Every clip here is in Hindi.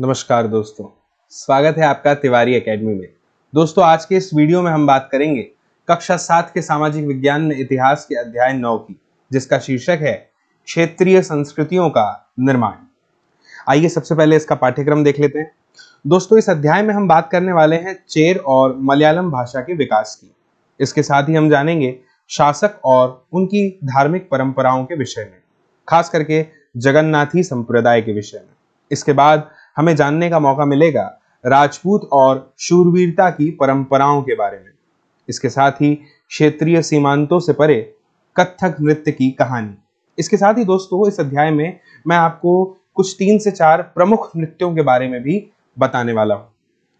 नमस्कार दोस्तों स्वागत है आपका तिवारी एकेडमी में दोस्तों आज के इस वीडियो में हम बात करेंगे कक्षा सात के सामाजिक विज्ञान में इतिहास के अध्याय नौ की जिसका शीर्षक है क्षेत्रीय संस्कृतियों का निर्माण आइए सबसे पहले इसका पाठ्यक्रम देख लेते हैं दोस्तों इस अध्याय में हम बात करने वाले हैं चेर और मलयालम भाषा के विकास की इसके साथ ही हम जानेंगे शासक और उनकी धार्मिक परंपराओं के विषय में खास करके जगन्नाथी संप्रदाय के विषय में इसके बाद हमें जानने का मौका मिलेगा राजपूत और शूरवीरता की परंपराओं के बारे में इसके साथ ही क्षेत्रीय सीमांतों से परे कथक नृत्य की कहानी इसके साथ ही दोस्तों इस अध्याय में मैं आपको कुछ तीन से चार प्रमुख नृत्यों के बारे में भी बताने वाला हूँ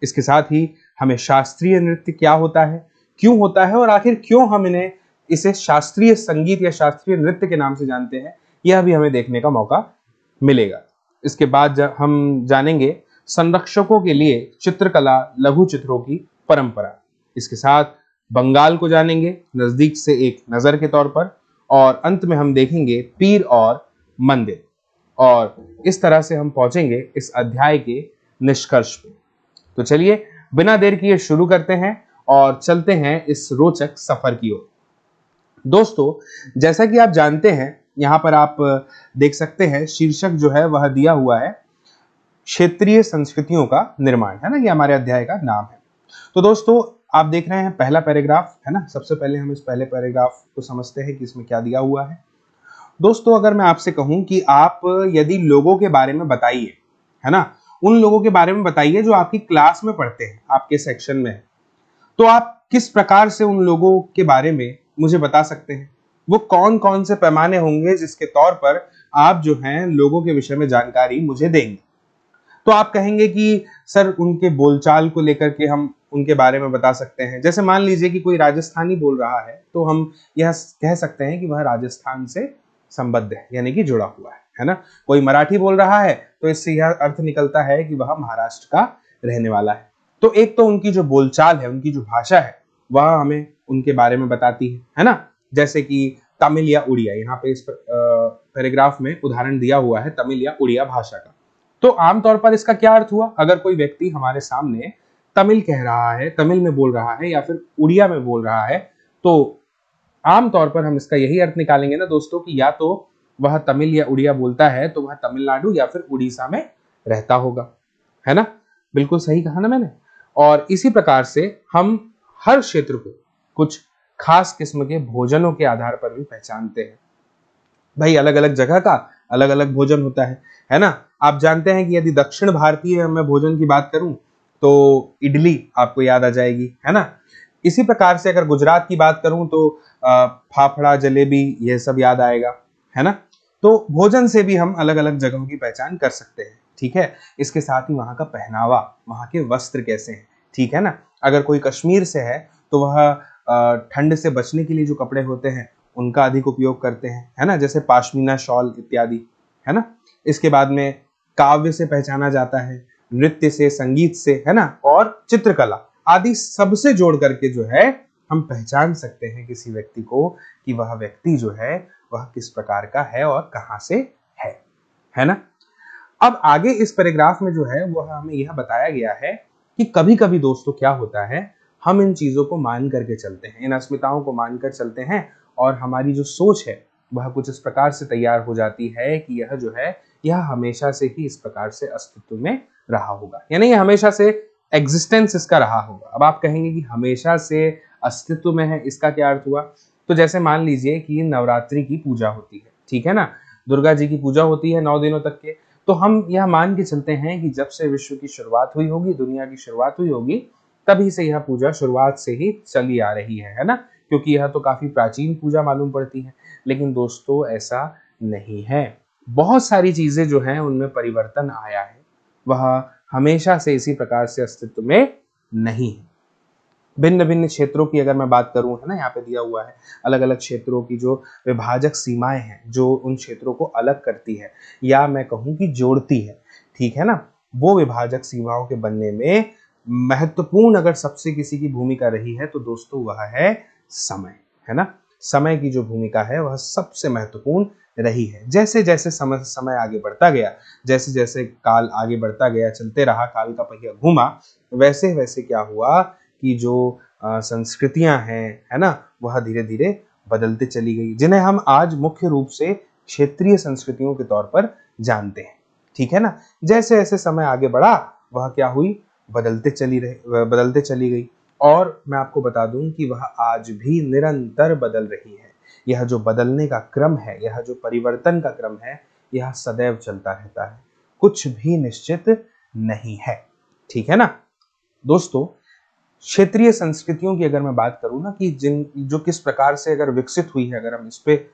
इसके साथ ही हमें शास्त्रीय नृत्य क्या होता है क्यों होता है और आखिर क्यों हम इन्हें इसे शास्त्रीय संगीत या शास्त्रीय नृत्य के नाम से जानते हैं यह भी हमें देखने का मौका मिलेगा इसके बाद हम जानेंगे संरक्षकों के लिए चित्रकला लघु चित्रों की परंपरा इसके साथ बंगाल को जानेंगे नजदीक से एक नजर के तौर पर और अंत में हम देखेंगे पीर और मंदिर और इस तरह से हम पहुंचेंगे इस अध्याय के निष्कर्ष पे तो चलिए बिना देर किए शुरू करते हैं और चलते हैं इस रोचक सफर की ओर दोस्तों जैसा कि आप जानते हैं यहाँ पर आप देख सकते हैं शीर्षक जो है वह दिया हुआ है क्षेत्रीय संस्कृतियों का निर्माण है ना ये हमारे अध्याय का नाम है तो दोस्तों आप देख रहे हैं पहला पैराग्राफ है ना सबसे पहले हम इस पहले पैराग्राफ को समझते हैं कि इसमें क्या दिया हुआ है दोस्तों अगर मैं आपसे कहूं कि आप यदि लोगों के बारे में बताइए है ना उन लोगों के बारे में बताइए जो आपकी क्लास में पढ़ते हैं आपके सेक्शन में तो आप किस प्रकार से उन लोगों के बारे में मुझे बता सकते हैं वो कौन कौन से पैमाने होंगे जिसके तौर पर आप जो हैं लोगों के विषय में जानकारी मुझे देंगे तो आप कहेंगे कि सर उनके बोलचाल को लेकर के हम उनके बारे में बता सकते हैं जैसे मान लीजिए कि कोई राजस्थानी बोल रहा है तो हम यह कह सकते हैं कि वह राजस्थान से संबद्ध है यानी कि जुड़ा हुआ है है ना कोई मराठी बोल रहा है तो इससे यह अर्थ निकलता है कि वह महाराष्ट्र का रहने वाला है तो एक तो उनकी जो बोलचाल है उनकी जो भाषा है वह हमें उनके बारे में बताती है है ना जैसे कि तमिल या उड़िया यहाँ पे इस पैराग्राफ में उदाहरण दिया हुआ है तमिल या उड़िया भाषा का तो आमतौर पर इसका क्या अर्थ हुआ अगर कोई व्यक्ति हमारे सामने तमिल कह रहा है तमिल में बोल रहा है या फिर उड़िया में बोल रहा है तो आमतौर पर हम इसका यही अर्थ निकालेंगे ना दोस्तों कि या तो वह तमिल या उड़िया बोलता है तो वह तमिलनाडु या फिर उड़ीसा में रहता होगा है ना बिल्कुल सही कहा ना मैंने और इसी प्रकार से हम हर क्षेत्र को कुछ खास किस्म के भोजनों के आधार पर भी पहचानते हैं भाई अलग अलग जगह का अलग अलग भोजन होता है है ना आप जानते हैं कि यदि दक्षिण भारतीय मैं भोजन की बात करूं तो इडली आपको याद आ जाएगी है ना इसी प्रकार से अगर गुजरात की बात करूं तो फाफड़ा जलेबी यह सब याद आएगा है ना तो भोजन से भी हम अलग अलग जगहों की पहचान कर सकते हैं ठीक है इसके साथ ही वहां का पहनावा वहाँ के वस्त्र कैसे हैं ठीक है ना अगर कोई कश्मीर से है तो वह ठंड से बचने के लिए जो कपड़े होते हैं उनका अधिक उपयोग करते हैं है ना जैसे पाशमीना शॉल इत्यादि है ना इसके बाद में काव्य से पहचाना जाता है नृत्य से संगीत से है ना और चित्रकला आदि सबसे जोड़ करके जो है हम पहचान सकते हैं किसी व्यक्ति को कि वह व्यक्ति जो है वह किस प्रकार का है और कहाँ से है है ना अब आगे इस पैराग्राफ में जो है वह हमें यह बताया गया है कि कभी कभी दोस्तों क्या होता है हम इन चीज़ों को मान करके चलते हैं इन अस्मिताओं को मान कर चलते हैं और हमारी जो सोच है वह कुछ इस प्रकार से तैयार हो जाती है कि यह जो है यह हमेशा से ही इस प्रकार से अस्तित्व में रहा होगा यानी यह हमेशा से एग्जिस्टेंस इसका रहा होगा अब आप कहेंगे कि हमेशा से अस्तित्व में है इसका क्या अर्थ हुआ तो जैसे मान लीजिए कि नवरात्रि की पूजा होती है ठीक है ना दुर्गा जी की पूजा होती है नौ दिनों तक के तो हम यह मान के चलते हैं कि जब से विश्व की शुरुआत हुई होगी दुनिया की शुरुआत हुई होगी तभी से यह पूजा शुरुआत से ही चली आ रही है है ना क्योंकि यह तो काफी प्राचीन पूजा मालूम पड़ती है लेकिन दोस्तों ऐसा नहीं है बहुत सारी चीजें जो हैं उनमें परिवर्तन आया है वह हमेशा से इसी प्रकार से अस्तित्व में नहीं है भिन्न भिन्न क्षेत्रों की अगर मैं बात करूं है ना यहाँ पे दिया हुआ है अलग अलग क्षेत्रों की जो विभाजक सीमाएं हैं जो उन क्षेत्रों को अलग करती है या मैं कहूँ कि जोड़ती है ठीक है ना वो विभाजक सीमाओं के बनने में महत्वपूर्ण अगर सबसे किसी की भूमिका रही है तो दोस्तों वह है समय है ना समय की जो भूमिका है वह सबसे महत्वपूर्ण रही है जैसे जैसे समय समय आगे बढ़ता गया जैसे जैसे काल आगे बढ़ता गया चलते रहा काल का पहिया घूमा वैसे वैसे क्या हुआ कि जो संस्कृतियां हैं है ना वह धीरे धीरे बदलते चली गई जिन्हें हम आज मुख्य रूप से क्षेत्रीय संस्कृतियों के तौर पर जानते हैं ठीक है ना जैसे जैसे समय आगे बढ़ा वह क्या हुई बदलते चली रहे बदलते चली गई और मैं आपको बता दूं कि वह आज भी निरंतर बदल रही है यह जो बदलने का क्रम है यह जो परिवर्तन का क्रम है यह सदैव चलता रहता है कुछ भी निश्चित नहीं है ठीक है ना दोस्तों क्षेत्रीय संस्कृतियों की अगर मैं बात करूँ ना कि जिन जो किस प्रकार से अगर विकसित हुई है अगर हम इस पर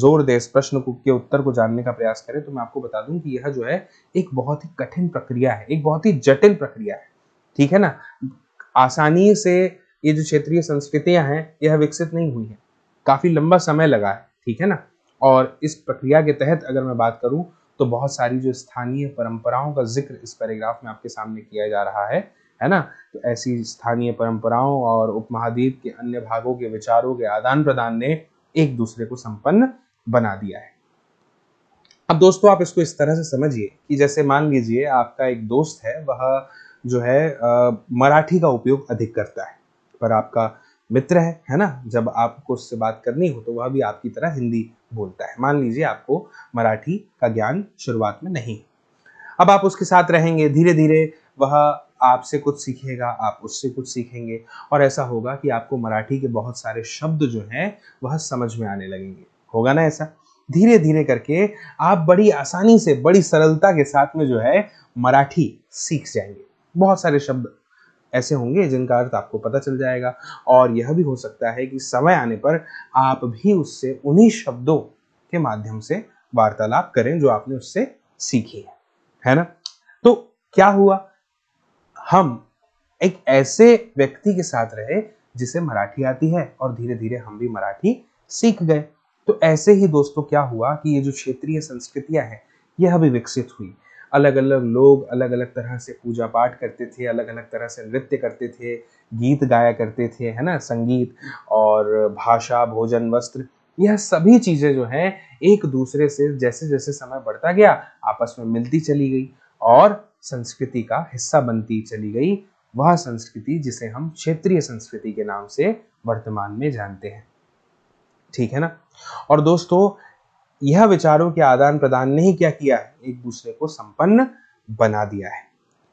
जोर दे इस प्रश्न को के उत्तर को जानने का प्रयास करें तो मैं आपको बता दूं कि यह जो है एक बहुत ही कठिन प्रक्रिया है एक बहुत ही जटिल प्रक्रिया है ठीक है ना आसानी से ये जो क्षेत्रीय संस्कृतियां हैं यह विकसित नहीं हुई है काफी लंबा समय लगा है ठीक है ना और इस प्रक्रिया के तहत अगर मैं बात करूं तो बहुत सारी जो स्थानीय परंपराओं का जिक्र इस पैराग्राफ में आपके सामने किया जा रहा है है ना तो ऐसी स्थानीय परंपराओं और उपमहाद्वीप के अन्य भागों के विचारों के आदान प्रदान ने एक दूसरे को संपन्न बना दिया है अब दोस्तों आप इसको इस तरह से समझिए कि जैसे मान लीजिए आपका एक दोस्त है वह जो है मराठी का उपयोग अधिक करता है पर आपका मित्र है है ना जब आपको उससे बात करनी हो तो वह भी आपकी तरह हिंदी बोलता है मान लीजिए आपको मराठी का ज्ञान शुरुआत में नहीं अब आप उसके साथ रहेंगे धीरे धीरे वह आपसे कुछ सीखेगा आप उससे कुछ सीखेंगे और ऐसा होगा कि आपको मराठी के बहुत सारे शब्द जो हैं वह समझ में आने लगेंगे होगा ना ऐसा धीरे धीरे करके आप बड़ी आसानी से बड़ी सरलता के साथ में जो है मराठी सीख जाएंगे बहुत सारे शब्द ऐसे होंगे जिनका अर्थ आपको पता चल जाएगा और यह भी हो सकता है कि समय आने पर आप भी उससे उन्हीं शब्दों के माध्यम से वार्तालाप करें जो आपने उससे सीखी है है ना तो क्या हुआ हम एक ऐसे व्यक्ति के साथ रहे जिसे मराठी आती है और धीरे धीरे हम भी मराठी सीख गए तो ऐसे ही दोस्तों क्या हुआ कि ये जो क्षेत्रीय संस्कृतियां हैं यह भी विकसित हुई अलग अलग लोग अलग अलग तरह से पूजा पाठ करते थे अलग अलग तरह से नृत्य करते थे गीत गाया करते थे है ना संगीत और भाषा भोजन वस्त्र यह सभी चीज़ें जो हैं एक दूसरे से जैसे जैसे समय बढ़ता गया आपस में मिलती चली गई और संस्कृति का हिस्सा बनती चली गई वह संस्कृति जिसे हम क्षेत्रीय संस्कृति के नाम से वर्तमान में जानते हैं ठीक है ना और दोस्तों यह विचारों के आदान प्रदान ने ही क्या किया है एक दूसरे को संपन्न बना दिया है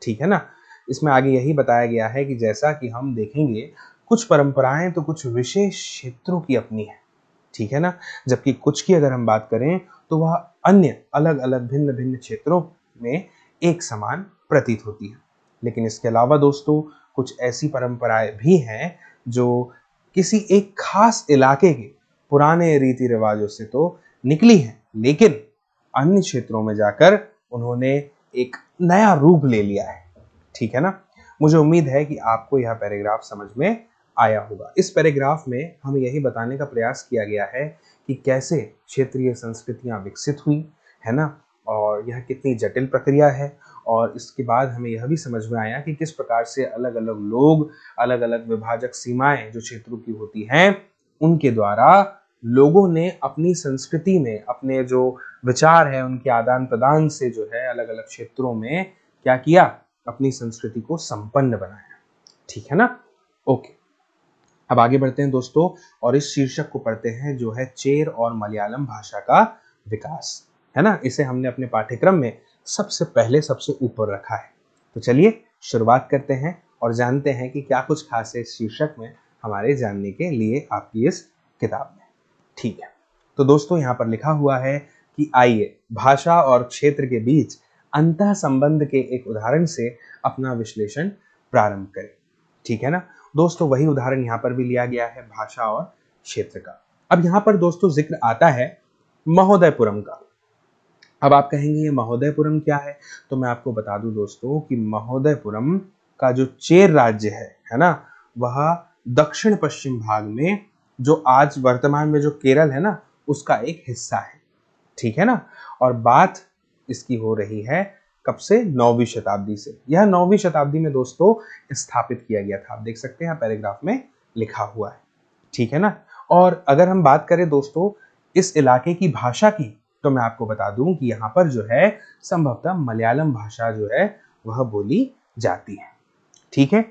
ठीक है ना इसमें आगे यही बताया गया है कि जैसा कि हम देखेंगे कुछ परंपराएं तो कुछ विशेष क्षेत्रों की अपनी है ठीक है ना जबकि कुछ की अगर हम बात करें तो वह अन्य अलग अलग भिन्न भिन्न क्षेत्रों में एक समान प्रतीत होती है लेकिन इसके अलावा दोस्तों कुछ ऐसी परंपराएं भी हैं जो किसी एक खास इलाके के पुराने रीति रिवाजों से तो निकली हैं लेकिन अन्य क्षेत्रों में जाकर उन्होंने एक नया रूप ले लिया है ठीक है ना मुझे उम्मीद है कि आपको यह पैराग्राफ समझ में आया होगा इस पैराग्राफ में हमें यही बताने का प्रयास किया गया है कि कैसे क्षेत्रीय संस्कृतियाँ विकसित हुई है ना और यह कितनी जटिल प्रक्रिया है और इसके बाद हमें यह भी समझ में आया कि किस प्रकार से अलग अलग लोग अलग अलग विभाजक सीमाएं जो क्षेत्रों की होती हैं उनके द्वारा लोगों ने अपनी संस्कृति में अपने जो विचार है उनके आदान प्रदान से जो है अलग अलग क्षेत्रों में क्या किया अपनी संस्कृति को संपन्न बनाया ठीक है ना ओके अब आगे बढ़ते हैं दोस्तों और इस शीर्षक को पढ़ते हैं जो है चेर और मलयालम भाषा का विकास है ना इसे हमने अपने पाठ्यक्रम में सबसे पहले सबसे ऊपर रखा है तो चलिए शुरुआत करते हैं और जानते हैं कि क्या कुछ खास है शीर्षक में हमारे जानने के लिए आपकी इस किताब में ठीक है तो दोस्तों यहाँ पर लिखा हुआ है कि आइए भाषा और क्षेत्र के बीच अंत संबंध के एक उदाहरण से अपना विश्लेषण प्रारंभ करें ठीक है ना दोस्तों वही उदाहरण यहाँ पर भी लिया गया है भाषा और क्षेत्र का अब यहाँ पर दोस्तों जिक्र आता है महोदयपुरम का अब आप कहेंगे ये महोदयपुरम क्या है तो मैं आपको बता दूं दोस्तों कि महोदयपुरम का जो चेर राज्य है है ना वह दक्षिण पश्चिम भाग में जो आज वर्तमान में जो केरल है ना उसका एक हिस्सा है ठीक है ना और बात इसकी हो रही है कब से नौवीं शताब्दी से यह नौवीं शताब्दी में दोस्तों स्थापित किया गया था आप देख सकते हैं पैराग्राफ में लिखा हुआ है ठीक है ना और अगर हम बात करें दोस्तों इस इलाके की भाषा की तो मैं आपको बता दूं कि यहाँ पर जो है संभवतः मलयालम भाषा जो है वह बोली जाती है ठीक है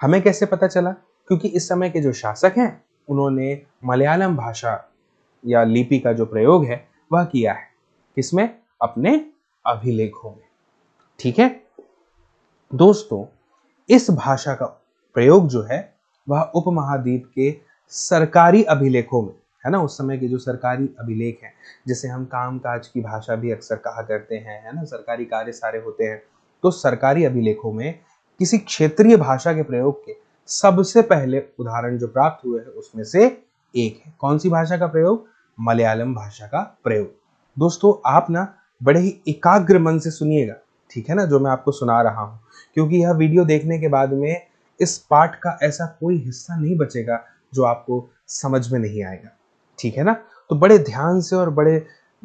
हमें कैसे पता चला क्योंकि इस समय के जो शासक हैं उन्होंने मलयालम भाषा या लिपि का जो प्रयोग है वह किया है किसमें अपने अभिलेखों में ठीक है दोस्तों इस भाषा का प्रयोग जो है वह उपमहाद्वीप के सरकारी अभिलेखों में है ना उस समय के जो सरकारी अभिलेख हैं जिसे हम काम काज की भाषा भी अक्सर कहा करते हैं है ना सरकारी कार्य सारे होते हैं तो सरकारी अभिलेखों में किसी क्षेत्रीय भाषा के प्रयोग के सबसे पहले उदाहरण जो प्राप्त हुए हैं उसमें से एक है कौन सी भाषा का प्रयोग मलयालम भाषा का प्रयोग दोस्तों आप ना बड़े ही एकाग्र मन से सुनिएगा ठीक है ना जो मैं आपको सुना रहा हूँ क्योंकि यह वीडियो देखने के बाद में इस पाठ का ऐसा कोई हिस्सा नहीं बचेगा जो आपको समझ में नहीं आएगा ठीक है ना तो बड़े ध्यान से और बड़े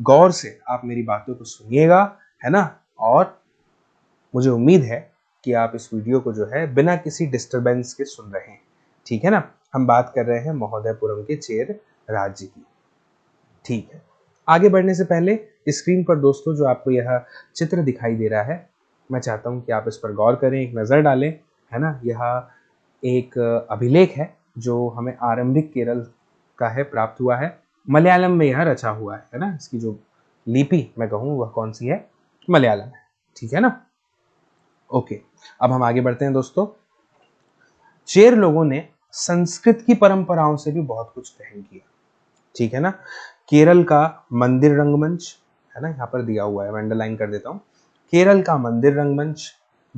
गौर से आप मेरी बातों को सुनिएगा है ना और मुझे उम्मीद है कि आप इस वीडियो को जो है बिना किसी डिस्टरबेंस के सुन रहे हैं ठीक है ना हम बात कर रहे हैं महोदयपुरम के चेयर राज्य की ठीक है आगे बढ़ने से पहले स्क्रीन पर दोस्तों जो आपको यह चित्र दिखाई दे रहा है मैं चाहता हूं कि आप इस पर गौर करें एक नज़र डालें है ना यह एक अभिलेख है जो हमें आरंभिक केरल का है प्राप्त हुआ है मलयालम में यह रचा हुआ है ना इसकी जो लिपि मैं कहूँ वह कौन सी है मलयालम है ठीक है ना ओके अब हम आगे बढ़ते हैं दोस्तों चेर लोगों ने संस्कृत की परंपराओं से भी बहुत कुछ ग्रहण किया ठीक है ना केरल का मंदिर रंगमंच है ना यहाँ पर दिया हुआ है मैं अंडरलाइन कर देता हूँ केरल का मंदिर रंगमंच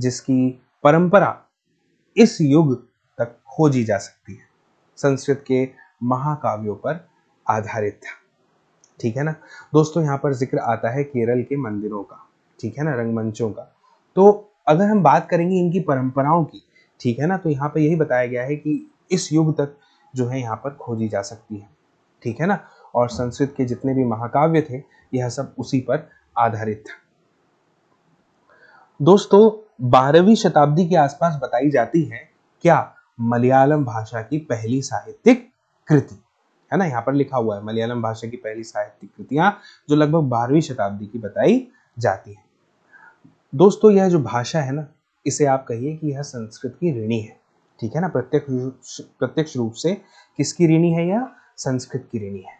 जिसकी परंपरा इस युग तक खोजी जा सकती है संस्कृत के महाकाव्यों पर आधारित था ठीक है ना दोस्तों यहाँ पर जिक्र आता है केरल के मंदिरों का ठीक है ना रंगमंचों का तो अगर हम बात करेंगे इनकी परंपराओं की ठीक है ना तो यहाँ पर यही बताया गया है कि इस युग तक जो है यहाँ पर खोजी जा सकती है ठीक है ना और संस्कृत के जितने भी महाकाव्य थे यह सब उसी पर आधारित था दोस्तों बारहवीं शताब्दी के आसपास बताई जाती है क्या मलयालम भाषा की पहली साहित्यिक कृति है ना यहाँ पर लिखा हुआ है मलयालम भाषा की पहली साहित्यिक कृतियां जो लगभग बारहवीं शताब्दी की बताई जाती है दोस्तों यह जो भाषा है ना इसे आप कहिए कि यह संस्कृत की ऋणी है ठीक है ना प्रत्यक्ष प्रत्यक्ष रूप से किसकी ऋणी है यह संस्कृत की ऋणी है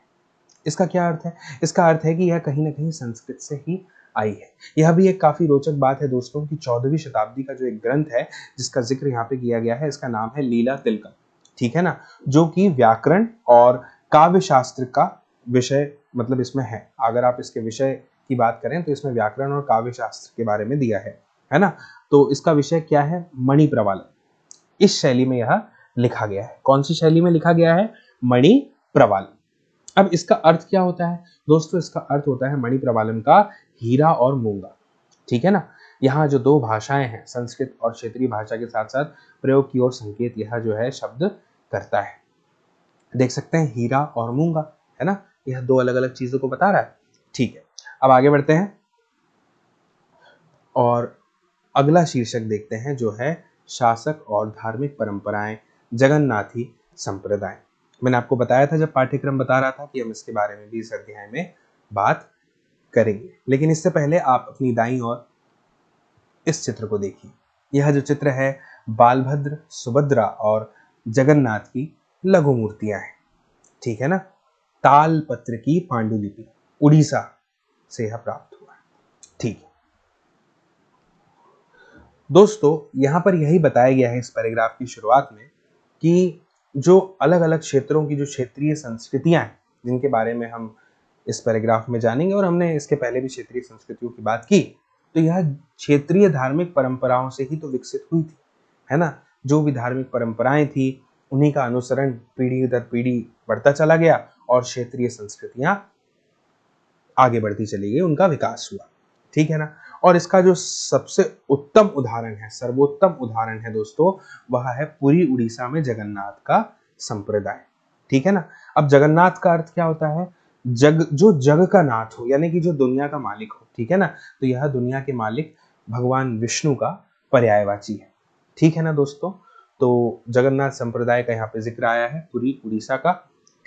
इसका क्या अर्थ है इसका अर्थ है कि यह कहीं ना कहीं संस्कृत से ही आई है यह भी एक काफी रोचक बात है दोस्तों कि चौदहवीं शताब्दी का जो एक ग्रंथ है जिसका जिक्र यहाँ पे किया गया है इसका नाम है लीला तिलकम ठीक है ना जो कि व्याकरण और काव्य शास्त्र का विषय मतलब इसमें है अगर आप इसके विषय की बात करें तो इसमें व्याकरण और काव्य शास्त्र के बारे में दिया है है ना तो इसका विषय क्या है मणि प्रवाल इस शैली में यह लिखा गया है कौन सी शैली में लिखा गया है मणि प्रवाल अब इसका अर्थ क्या होता है दोस्तों इसका अर्थ होता है मणि प्रवालम का हीरा और मूंगा ठीक है ना यहाँ जो दो भाषाएं हैं संस्कृत और क्षेत्रीय भाषा के साथ साथ प्रयोग की ओर संकेत यह जो है शब्द करता है देख सकते हैं हीरा और मूंगा है ना यह दो अलग अलग चीजों को बता रहा है ठीक है अब आगे बढ़ते हैं और अगला शीर्षक देखते हैं जो है शासक और धार्मिक परंपराएं जगन्नाथी संप्रदाय मैंने आपको बताया था जब पाठ्यक्रम बता रहा था कि हम इसके बारे में भी इस अध्याय में बात करेंगे लेकिन इससे पहले आप अपनी दाई और इस चित्र को देखिए यह जो चित्र है बालभद्र सुभद्रा और जगन्नाथ की लघु मूर्तियां हैं ठीक है ना तालपत्र की पांडुलिपि उड़ीसा से यह प्राप्त हुआ ठीक है दोस्तों यहां पर यही बताया गया है इस पैराग्राफ की शुरुआत में कि जो अलग अलग क्षेत्रों की जो क्षेत्रीय संस्कृतियां हैं जिनके बारे में हम इस पैराग्राफ में जानेंगे और हमने इसके पहले भी क्षेत्रीय संस्कृतियों की बात की तो यह क्षेत्रीय धार्मिक परंपराओं से ही तो विकसित हुई थी है ना जो भी धार्मिक परंपराएं थी उन्हीं का अनुसरण पीढ़ी दर पीढ़ी बढ़ता चला गया और क्षेत्रीय संस्कृतियां आगे बढ़ती चली गई उनका विकास हुआ ठीक है ना और इसका जो सबसे उत्तम उदाहरण है सर्वोत्तम उदाहरण है दोस्तों वह है पूरी उड़ीसा में जगन्नाथ का संप्रदाय ठीक है ना अब जगन्नाथ का अर्थ क्या होता है जग जो जग का नाथ हो यानी कि जो दुनिया का मालिक हो ठीक है ना तो यह दुनिया के मालिक भगवान विष्णु का पर्यायवाची है ठीक है ना दोस्तों तो जगन्नाथ संप्रदाय का यहाँ पे जिक्र आया है पूरी उड़ीसा का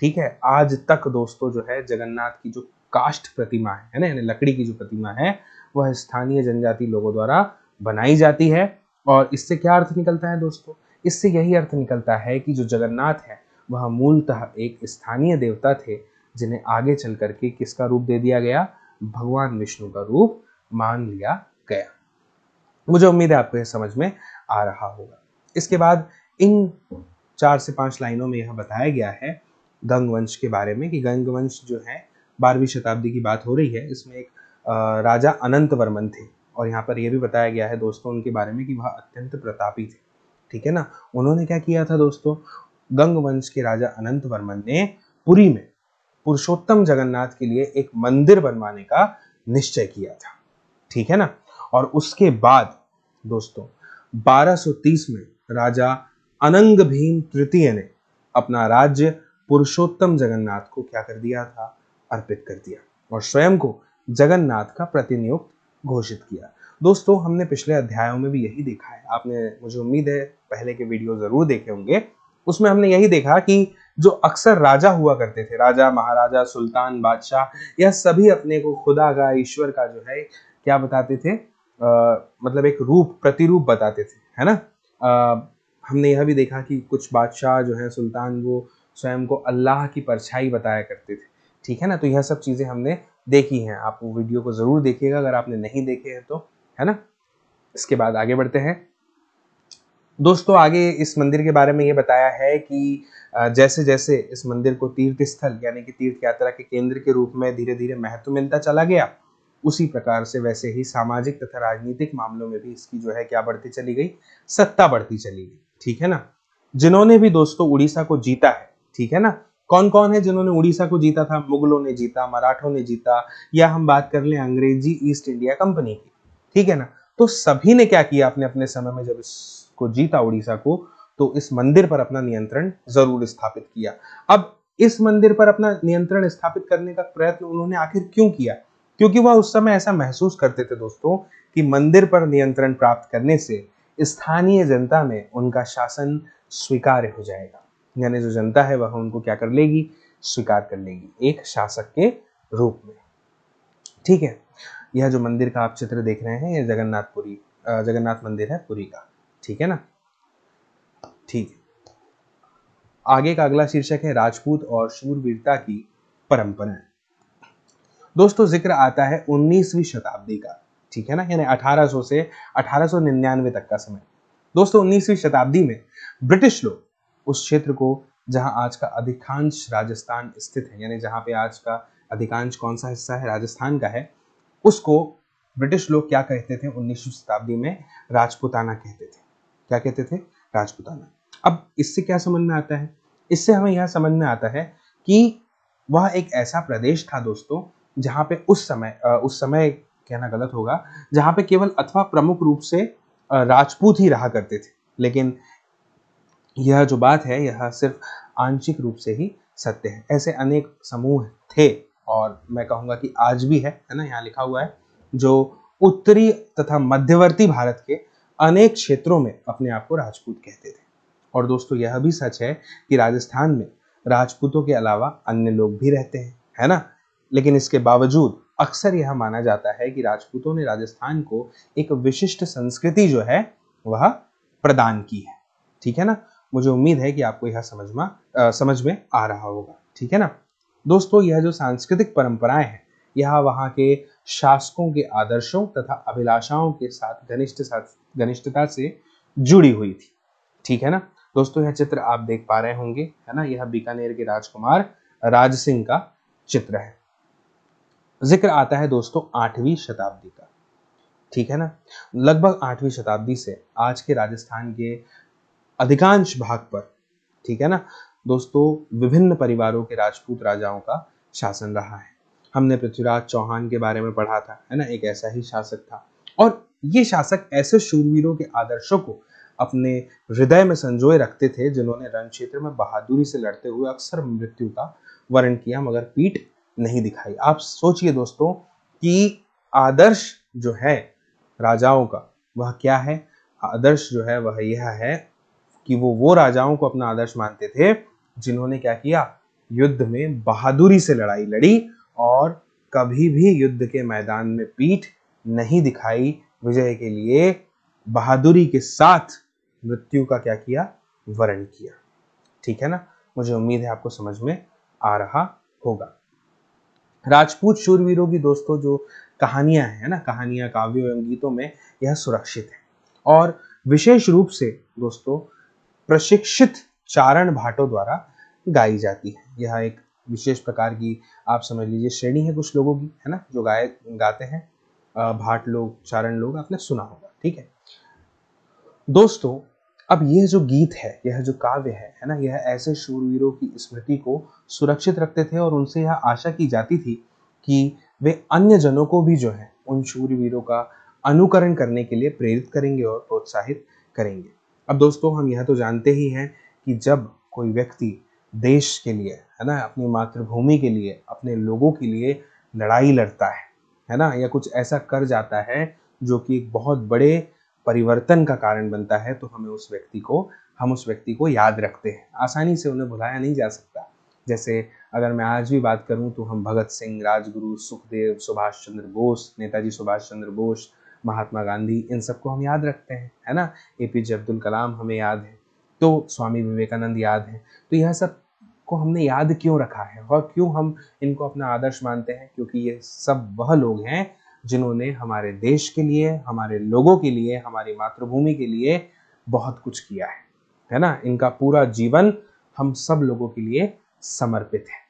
ठीक है आज तक दोस्तों जो है जगन्नाथ की जो काष्ठ प्रतिमा है, ना ना लकड़ी की जो प्रतिमा है वह स्थानीय जनजाति लोगों द्वारा बनाई जाती है और इससे क्या अर्थ निकलता है दोस्तों इससे यही अर्थ निकलता है कि जो जगन्नाथ है वह मूलतः एक स्थानीय देवता थे जिन्हें आगे चल करके किसका रूप दे दिया गया भगवान विष्णु का रूप मान लिया गया मुझे उम्मीद है आपको समझ में आ रहा होगा इसके बाद इन चार से पांच लाइनों में यह बताया गया है गंग वंश के बारे में कि गंग वंश जो है बारहवीं शताब्दी की बात हो रही है इसमें एक राजा अनंत वर्मन थे और यहाँ पर यह भी बताया गया है दोस्तों उनके बारे में कि वह अत्यंत प्रतापी थे ठीक है ना उन्होंने क्या किया था दोस्तों गंग वंश के राजा अनंत वर्मन ने पुरी में पुरुषोत्तम जगन्नाथ के लिए एक मंदिर बनवाने का निश्चय किया था ठीक है ना और उसके बाद दोस्तों 1230 में राजा अनंग भीम तृतीय ने अपना राज्य पुरुषोत्तम जगन्नाथ को क्या कर दिया था अर्पित कर दिया और स्वयं को जगन्नाथ का प्रतिनियुक्त घोषित किया दोस्तों हमने पिछले अध्यायों में भी यही देखा है आपने मुझे उम्मीद है पहले के वीडियो जरूर देखे होंगे उसमें हमने यही देखा कि जो अक्सर राजा हुआ करते थे राजा महाराजा सुल्तान बादशाह यह सभी अपने को खुदा का ईश्वर का जो है क्या बताते थे आ, मतलब एक रूप प्रतिरूप बताते थे है ना आ, हमने यह भी देखा कि कुछ बादशाह जो है सुल्तान वो स्वयं को अल्लाह की परछाई बताया करते थे ठीक है ना तो यह सब चीज़ें हमने देखी हैं आप वो वीडियो को ज़रूर देखिएगा अगर आपने नहीं देखे हैं तो है ना इसके बाद आगे बढ़ते हैं दोस्तों आगे इस मंदिर के बारे में ये बताया है कि जैसे जैसे इस मंदिर को तीर्थ स्थल यानी कि तीर्थ यात्रा के केंद्र के रूप में धीरे धीरे महत्व मिलता चला गया उसी प्रकार से वैसे ही सामाजिक तथा राजनीतिक मामलों में भी इसकी जो है क्या बढ़ती चली गई सत्ता बढ़ती चली गई ठीक है ना जिन्होंने भी दोस्तों उड़ीसा को जीता है ठीक है ना कौन कौन है जिन्होंने उड़ीसा को जीता था मुगलों ने जीता मराठों ने जीता या हम बात कर लें अंग्रेजी ईस्ट इंडिया कंपनी की ठीक है ना तो सभी ने क्या किया अपने अपने समय में जब इसको जीता उड़ीसा को तो इस मंदिर पर अपना नियंत्रण जरूर स्थापित किया अब इस मंदिर पर अपना नियंत्रण स्थापित करने का प्रयत्न उन्होंने आखिर क्यों किया क्योंकि वह उस समय ऐसा महसूस करते थे दोस्तों कि मंदिर पर नियंत्रण प्राप्त करने से स्थानीय जनता में उनका शासन स्वीकार्य हो जाएगा यानी जो जनता है वह उनको क्या कर लेगी स्वीकार कर लेगी एक शासक के रूप में ठीक है यह जो मंदिर का आप चित्र देख रहे हैं यह जगन्नाथपुरी जगन्नाथ मंदिर है पुरी का ठीक है ना ठीक है आगे का अगला शीर्षक है राजपूत और शूरवीरता की परंपराएं दोस्तों जिक्र आता है 19वीं शताब्दी का ठीक है ना यानी 1800 से 1899 तक का समय दोस्तों 19वीं शताब्दी में ब्रिटिश लोग उस क्षेत्र को जहां आज का अधिकांश राजस्थान स्थित है यानी जहां पे आज का अधिकांश कौन सा हिस्सा है राजस्थान का है उसको ब्रिटिश लोग क्या कहते थे उन्नीसवीं शताब्दी में राजपुताना कहते थे क्या कहते थे राजपुताना अब इससे क्या समझ में आता है इससे हमें यह समझ में आता है कि वह एक ऐसा प्रदेश था दोस्तों जहाँ पे उस समय उस समय कहना गलत होगा जहाँ पे केवल अथवा प्रमुख रूप से राजपूत ही रहा करते थे लेकिन यह जो बात है यह सिर्फ आंशिक रूप से ही सत्य है ऐसे अनेक समूह थे और मैं कहूँगा कि आज भी है है ना यहाँ लिखा हुआ है जो उत्तरी तथा मध्यवर्ती भारत के अनेक क्षेत्रों में अपने आप को राजपूत कहते थे और दोस्तों यह भी सच है कि राजस्थान में राजपूतों के अलावा अन्य लोग भी रहते हैं है ना लेकिन इसके बावजूद अक्सर यह माना जाता है कि राजपूतों ने राजस्थान को एक विशिष्ट संस्कृति जो है वह प्रदान की है ठीक है ना मुझे उम्मीद है कि आपको यह समझ में समझ में आ रहा होगा ठीक है ना दोस्तों यह जो सांस्कृतिक परंपराएं हैं यह वहां के शासकों के आदर्शों तथा अभिलाषाओं के साथ घनिष्ठ घनिष्ठता से जुड़ी हुई थी ठीक है ना दोस्तों यह चित्र आप देख पा रहे होंगे है ना यह बीकानेर के राजकुमार राज सिंह का चित्र है जिक्र आता है दोस्तों आठवीं शताब्दी का ठीक है ना लगभग आठवीं शताब्दी से आज के राजस्थान के अधिकांश भाग पर ठीक है ना दोस्तों विभिन्न परिवारों के राजपूत राजाओं का शासन रहा है हमने पृथ्वीराज चौहान के बारे में पढ़ा था है ना एक ऐसा ही शासक था और ये शासक ऐसे शूरवीरों के आदर्शों को अपने हृदय में संजोए रखते थे जिन्होंने रण क्षेत्र में बहादुरी से लड़ते हुए अक्सर मृत्यु का वर्ण किया मगर पीठ नहीं दिखाई आप सोचिए दोस्तों कि आदर्श जो है राजाओं का वह क्या है आदर्श जो है वह यह है कि वो वो राजाओं को अपना आदर्श मानते थे जिन्होंने क्या किया युद्ध में बहादुरी से लड़ाई लड़ी और कभी भी युद्ध के मैदान में पीठ नहीं दिखाई विजय के लिए बहादुरी के साथ मृत्यु का क्या किया वरण किया ठीक है ना मुझे उम्मीद है आपको समझ में आ रहा होगा राजपूत शूरवीरों की दोस्तों जो कहानियां हैं ना कहानियां काव्यों एवं गीतों में यह सुरक्षित है और विशेष रूप से दोस्तों प्रशिक्षित चारण भाटों द्वारा गाई जाती है यह एक विशेष प्रकार की आप समझ लीजिए श्रेणी है कुछ लोगों की है ना जो गायक गाते हैं भाट लोग चारण लोग आपने सुना होगा ठीक है दोस्तों अब यह जो गीत है यह जो काव्य है है ना यह ऐसे शूरवीरों की स्मृति को सुरक्षित रखते थे और उनसे यह आशा की जाती थी कि वे अन्य जनों को भी जो है उन शूरवीरों का अनुकरण करने के लिए प्रेरित करेंगे और प्रोत्साहित करेंगे अब दोस्तों हम यह तो जानते ही हैं कि जब कोई व्यक्ति देश के लिए है ना अपनी मातृभूमि के लिए अपने लोगों के लिए लड़ाई लड़ता है है ना या कुछ ऐसा कर जाता है जो कि एक बहुत बड़े परिवर्तन का कारण बनता है तो हमें उस व्यक्ति को हम उस व्यक्ति को याद रखते हैं आसानी से उन्हें भुलाया नहीं जा सकता जैसे अगर मैं आज भी बात करूं तो हम भगत सिंह राजगुरु सुखदेव सुभाष चंद्र बोस नेताजी सुभाष चंद्र बोस महात्मा गांधी इन सबको हम याद रखते हैं है ना ए पी जे अब्दुल कलाम हमें याद है तो स्वामी विवेकानंद याद है तो यह सब को हमने याद क्यों रखा है और क्यों हम इनको अपना आदर्श मानते हैं क्योंकि ये सब वह लोग हैं जिन्होंने हमारे देश के लिए हमारे लोगों के लिए हमारी मातृभूमि के लिए बहुत कुछ किया है है ना इनका पूरा जीवन हम सब लोगों के लिए समर्पित है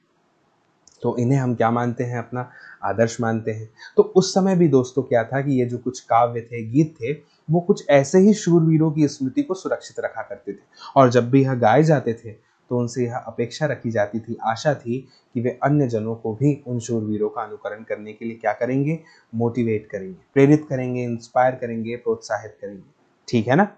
तो इन्हें हम क्या मानते हैं अपना आदर्श मानते हैं तो उस समय भी दोस्तों क्या था कि ये जो कुछ काव्य थे गीत थे वो कुछ ऐसे ही शूरवीरों की स्मृति को सुरक्षित रखा करते थे और जब भी यह गाए जाते थे तो उनसे यह अपेक्षा रखी जाती थी आशा थी कि वे अन्य जनों को भी उन शूरवीरों का अनुकरण करने के लिए क्या करेंगे मोटिवेट करेंगे प्रेरित करेंगे इंस्पायर करेंगे प्रोत्साहित करेंगे ठीक है ना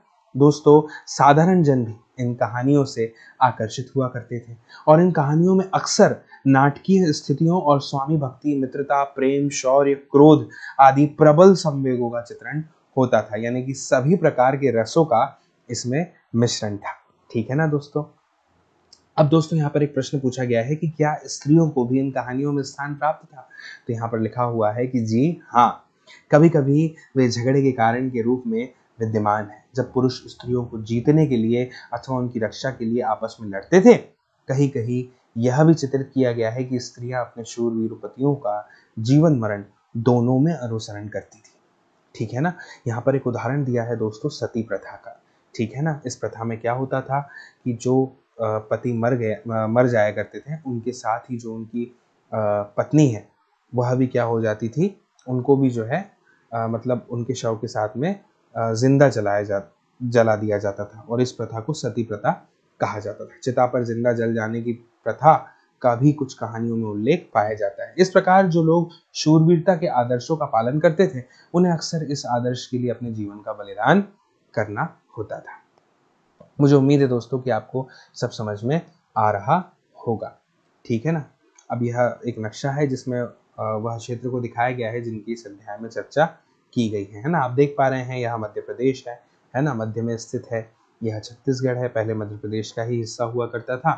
दोस्तों साधारण जन भी इन कहानियों से आकर्षित हुआ करते थे और इन कहानियों में अक्सर नाटकीय स्थितियों और स्वामी भक्ति मित्रता प्रेम शौर्य क्रोध आदि प्रबल संवेगों का चित्रण होता था यानी कि सभी प्रकार के रसों का इसमें मिश्रण था ठीक है ना दोस्तों अब दोस्तों यहाँ पर एक प्रश्न पूछा गया है कि क्या स्त्रियों को भी इन कहानियों में स्थान प्राप्त था तो यहाँ पर लिखा हुआ है कि जी हाँ कभी कभी वे झगड़े के कारण के रूप में विद्यमान है जब पुरुष स्त्रियों को जीतने के लिए अथवा उनकी रक्षा के लिए आपस में लड़ते थे कहीं कहीं यह भी चित्रित किया गया है कि स्त्रियां अपने शूरवीर पतियों का जीवन मरण दोनों में अनुसरण करती थी ठीक है ना यहाँ पर एक उदाहरण दिया है दोस्तों सती प्रथा का ठीक है ना इस प्रथा में क्या होता था कि जो पति मर गया मर जाया करते थे उनके साथ ही जो उनकी पत्नी है वह भी क्या हो जाती थी उनको भी जो है मतलब उनके शव के साथ में जिंदा जलाया जा जला दिया जाता था और इस प्रथा को सती प्रथा कहा जाता था चिता पर जिंदा जल जाने की प्रथा का भी कुछ कहानियों में उल्लेख पाया जाता है इस प्रकार जो लोग शूरवीरता के आदर्शों का पालन करते थे उन्हें अक्सर इस आदर्श के लिए अपने जीवन का बलिदान करना होता था मुझे उम्मीद है दोस्तों कि आपको सब समझ में आ रहा होगा ठीक है ना अब यह एक नक्शा है जिसमें वह क्षेत्र को दिखाया गया है जिनकी इस अध्याय में चर्चा की गई है है ना आप देख पा रहे हैं यह मध्य प्रदेश है है ना मध्य में स्थित है यह छत्तीसगढ़ है पहले मध्य प्रदेश का ही हिस्सा हुआ करता था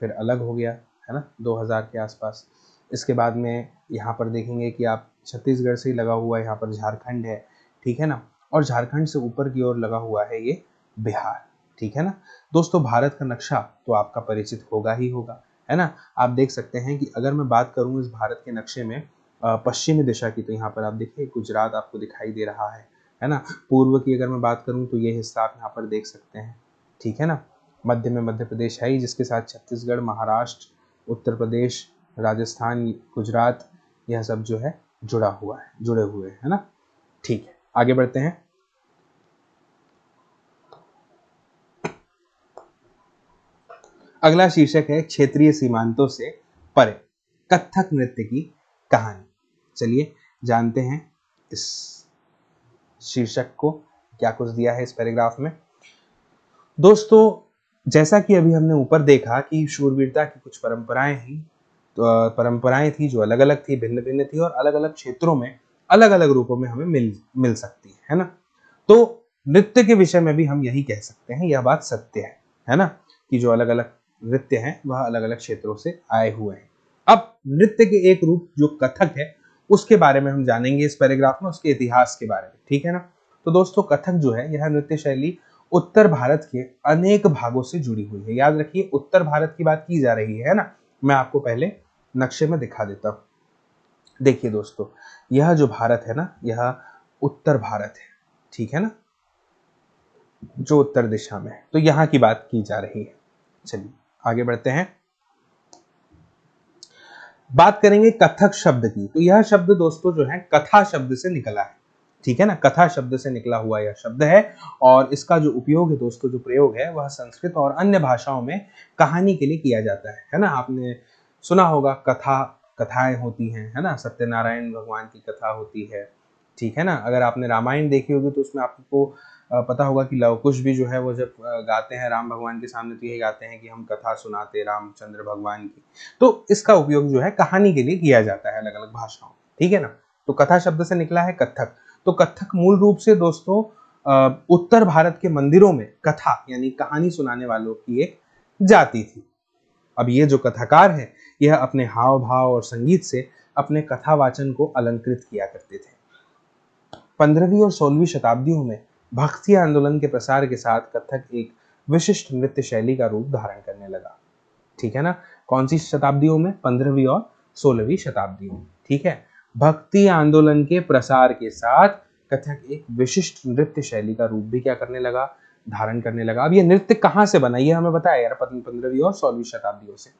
फिर अलग हो गया है ना 2000 के आसपास इसके बाद में यहाँ पर देखेंगे कि आप छत्तीसगढ़ से ही लगा हुआ यहाँ पर झारखंड है ठीक है ना और झारखंड से ऊपर की ओर लगा हुआ है ये बिहार ठीक है ना दोस्तों भारत का नक्शा तो आपका परिचित होगा ही होगा है ना आप देख सकते हैं कि अगर मैं बात करूँ इस भारत के नक्शे में पश्चिमी दिशा की तो यहाँ पर आप देखिए गुजरात आपको दिखाई दे रहा है है ना पूर्व की अगर मैं बात करूँ तो ये हिस्सा आप यहाँ पर देख सकते हैं ठीक है ना मध्य में मध्य प्रदेश है ही जिसके साथ छत्तीसगढ़ महाराष्ट्र उत्तर प्रदेश राजस्थान गुजरात यह सब जो है जुड़ा हुआ है जुड़े हुए है ना ठीक है आगे बढ़ते हैं अगला शीर्षक है क्षेत्रीय सीमांतों से परे कथक नृत्य की कहानी चलिए जानते हैं इस शीर्षक को क्या कुछ दिया है इस पैराग्राफ में दोस्तों जैसा कि अभी हमने ऊपर देखा कि शूरवीरता की कुछ परंपराएं ही तो परंपराएं थी जो अलग अलग थी भिन्न भिन्न थी और अलग अलग क्षेत्रों में अलग अलग रूपों में हमें मिल मिल सकती है, है ना तो नृत्य के विषय में भी हम यही कह सकते हैं यह बात सत्य है है ना कि जो अलग अलग नृत्य हैं वह अलग अलग क्षेत्रों से आए हुए हैं अब नृत्य के एक रूप जो कथक है उसके बारे में हम जानेंगे इस पैराग्राफ में उसके इतिहास के बारे में ठीक है ना तो दोस्तों कथक जो है यह नृत्य शैली उत्तर भारत के अनेक भागों से जुड़ी हुई है याद रखिए उत्तर भारत की बात की जा रही है ना मैं आपको पहले नक्शे में दिखा देता हूं देखिए दोस्तों यह जो भारत है ना यह उत्तर भारत है ठीक है ना जो उत्तर दिशा में है तो यहाँ की बात की जा रही है चलिए आगे बढ़ते हैं बात करेंगे कथक शब्द की तो यह शब्द दोस्तों जो है कथा शब्द से निकला है ठीक है ना कथा शब्द से निकला हुआ यह शब्द है और इसका जो उपयोग है दोस्तों जो प्रयोग है वह संस्कृत और अन्य भाषाओं में कहानी के लिए किया जाता है है ना आपने सुना होगा कथा कथाएं होती हैं है ना सत्यनारायण भगवान की कथा होती है ठीक है ना अगर आपने रामायण देखी होगी तो उसमें आपको पता होगा कि लवकुश भी जो है वो जब गाते हैं राम भगवान के सामने तो ये गाते हैं कि हम कथा सुनाते रामचंद्र भगवान की तो इसका उपयोग जो है कहानी के लिए किया जाता है अलग अलग भाषाओं ठीक है ना तो कथा शब्द से निकला है कथक तो कथक मूल रूप से दोस्तों उत्तर भारत के मंदिरों में कथा यानी कहानी सुनाने वालों की एक जाति थी अब ये जो कथाकार है यह अपने हाव भाव और संगीत से अपने कथा वाचन को अलंकृत किया करते थे पंद्रहवीं और सोलहवीं शताब्दियों में भक्ति आंदोलन के प्रसार के साथ कथक एक विशिष्ट नृत्य शैली का रूप धारण करने लगा ठीक है ना कौन सी शताब्दियों में पंद्रहवीं और सोलहवीं शताब्दियों में ठीक है भक्ति आंदोलन के प्रसार के साथ कथक एक विशिष्ट नृत्य शैली का रूप भी क्या करने लगा धारण करने लगा अब ये नृत्य कहाँ से बना ये हमें बताया यार पंद्रहवीं और सोलहवीं शताब्दियों से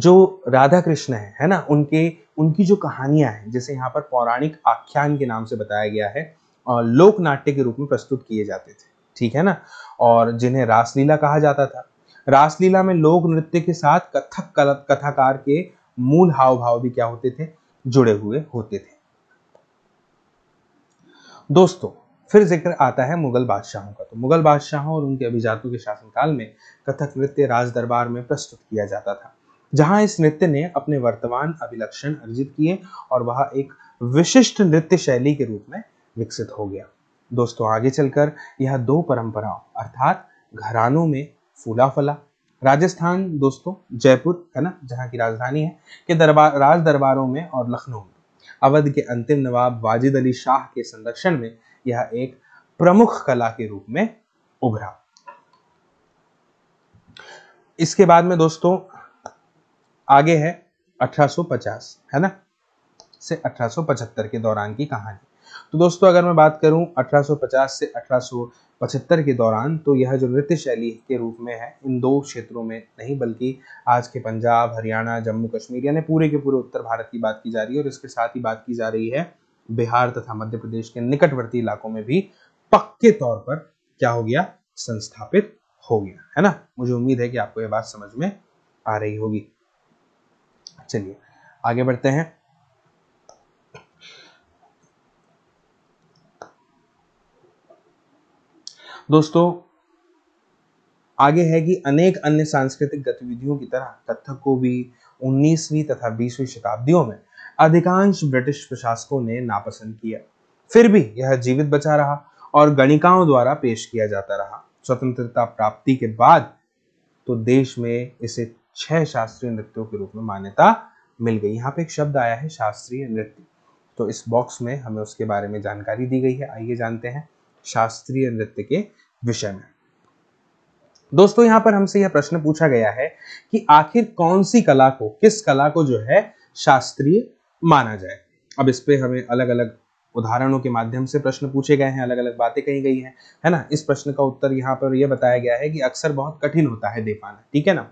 जो राधा कृष्ण है है ना उनके उनकी जो कहानियां हैं जैसे यहाँ पर पौराणिक आख्यान के नाम से बताया गया है लोक नाट्य के रूप में प्रस्तुत किए जाते थे ठीक है ना और जिन्हें रासलीला कहा जाता था रासलीला में लोक नृत्य के साथ कथक कथाकार के मूल हाव भाव भी क्या होते थे जुड़े हुए होते थे दोस्तों फिर जिक्र आता है मुगल बादशाहों का तो मुगल बादशाहों और उनके अभिजातों के शासनकाल में कथक नृत्य राज दरबार में प्रस्तुत किया जाता था जहां इस नृत्य ने अपने वर्तमान अभिलक्षण अर्जित किए और वह एक विशिष्ट नृत्य शैली के रूप में विकसित हो गया दोस्तों आगे चलकर यह दो परंपराओं अर्थात घरानों में फूला फला राजस्थान दोस्तों जयपुर है ना जहाँ की राजधानी है के दरबार राज दरबारों में और लखनऊ में अवध के अंतिम नवाब वाजिद अली शाह के संरक्षण में यह एक प्रमुख कला के रूप में उभरा इसके बाद में दोस्तों आगे है 1850 है ना से 1875 के दौरान की कहानी तो दोस्तों अगर मैं बात करूं 1850 से 1875 के दौरान तो यह जो नृत्य शैली के रूप में है इन दो क्षेत्रों में नहीं बल्कि आज के पंजाब हरियाणा जम्मू कश्मीर यानी पूरे के पूरे उत्तर भारत की बात की जा रही है और इसके साथ ही बात की जा रही है बिहार तथा मध्य प्रदेश के निकटवर्ती इलाकों में भी पक्के तौर पर क्या हो गया संस्थापित हो गया है ना मुझे उम्मीद है कि आपको यह बात समझ में आ रही होगी चलिए आगे बढ़ते हैं दोस्तों आगे है कि अनेक अन्य सांस्कृतिक गतिविधियों की तरह कथक को भी 19वीं तथा 20वीं शताब्दियों में अधिकांश ब्रिटिश प्रशासकों ने नापसंद किया फिर भी यह जीवित बचा रहा और गणिकाओं द्वारा पेश किया जाता रहा स्वतंत्रता प्राप्ति के बाद तो देश में इसे छह शास्त्रीय नृत्यों के रूप में मान्यता मिल गई यहाँ पे एक शब्द आया है शास्त्रीय नृत्य तो इस बॉक्स में हमें उसके बारे में जानकारी दी गई है आइए जानते हैं शास्त्रीय नृत्य के विषय में दोस्तों यहां पर हमसे यह प्रश्न पूछा गया है कि आखिर कौन सी कला को किस कला को जो है शास्त्रीय माना जाए अब इस पे हमें अलग अलग उदाहरणों के माध्यम से प्रश्न पूछे गए हैं अलग अलग बातें कही गई हैं है ना इस प्रश्न का उत्तर यहाँ पर यह बताया गया है कि अक्सर बहुत कठिन होता है दे पाना ठीक है ना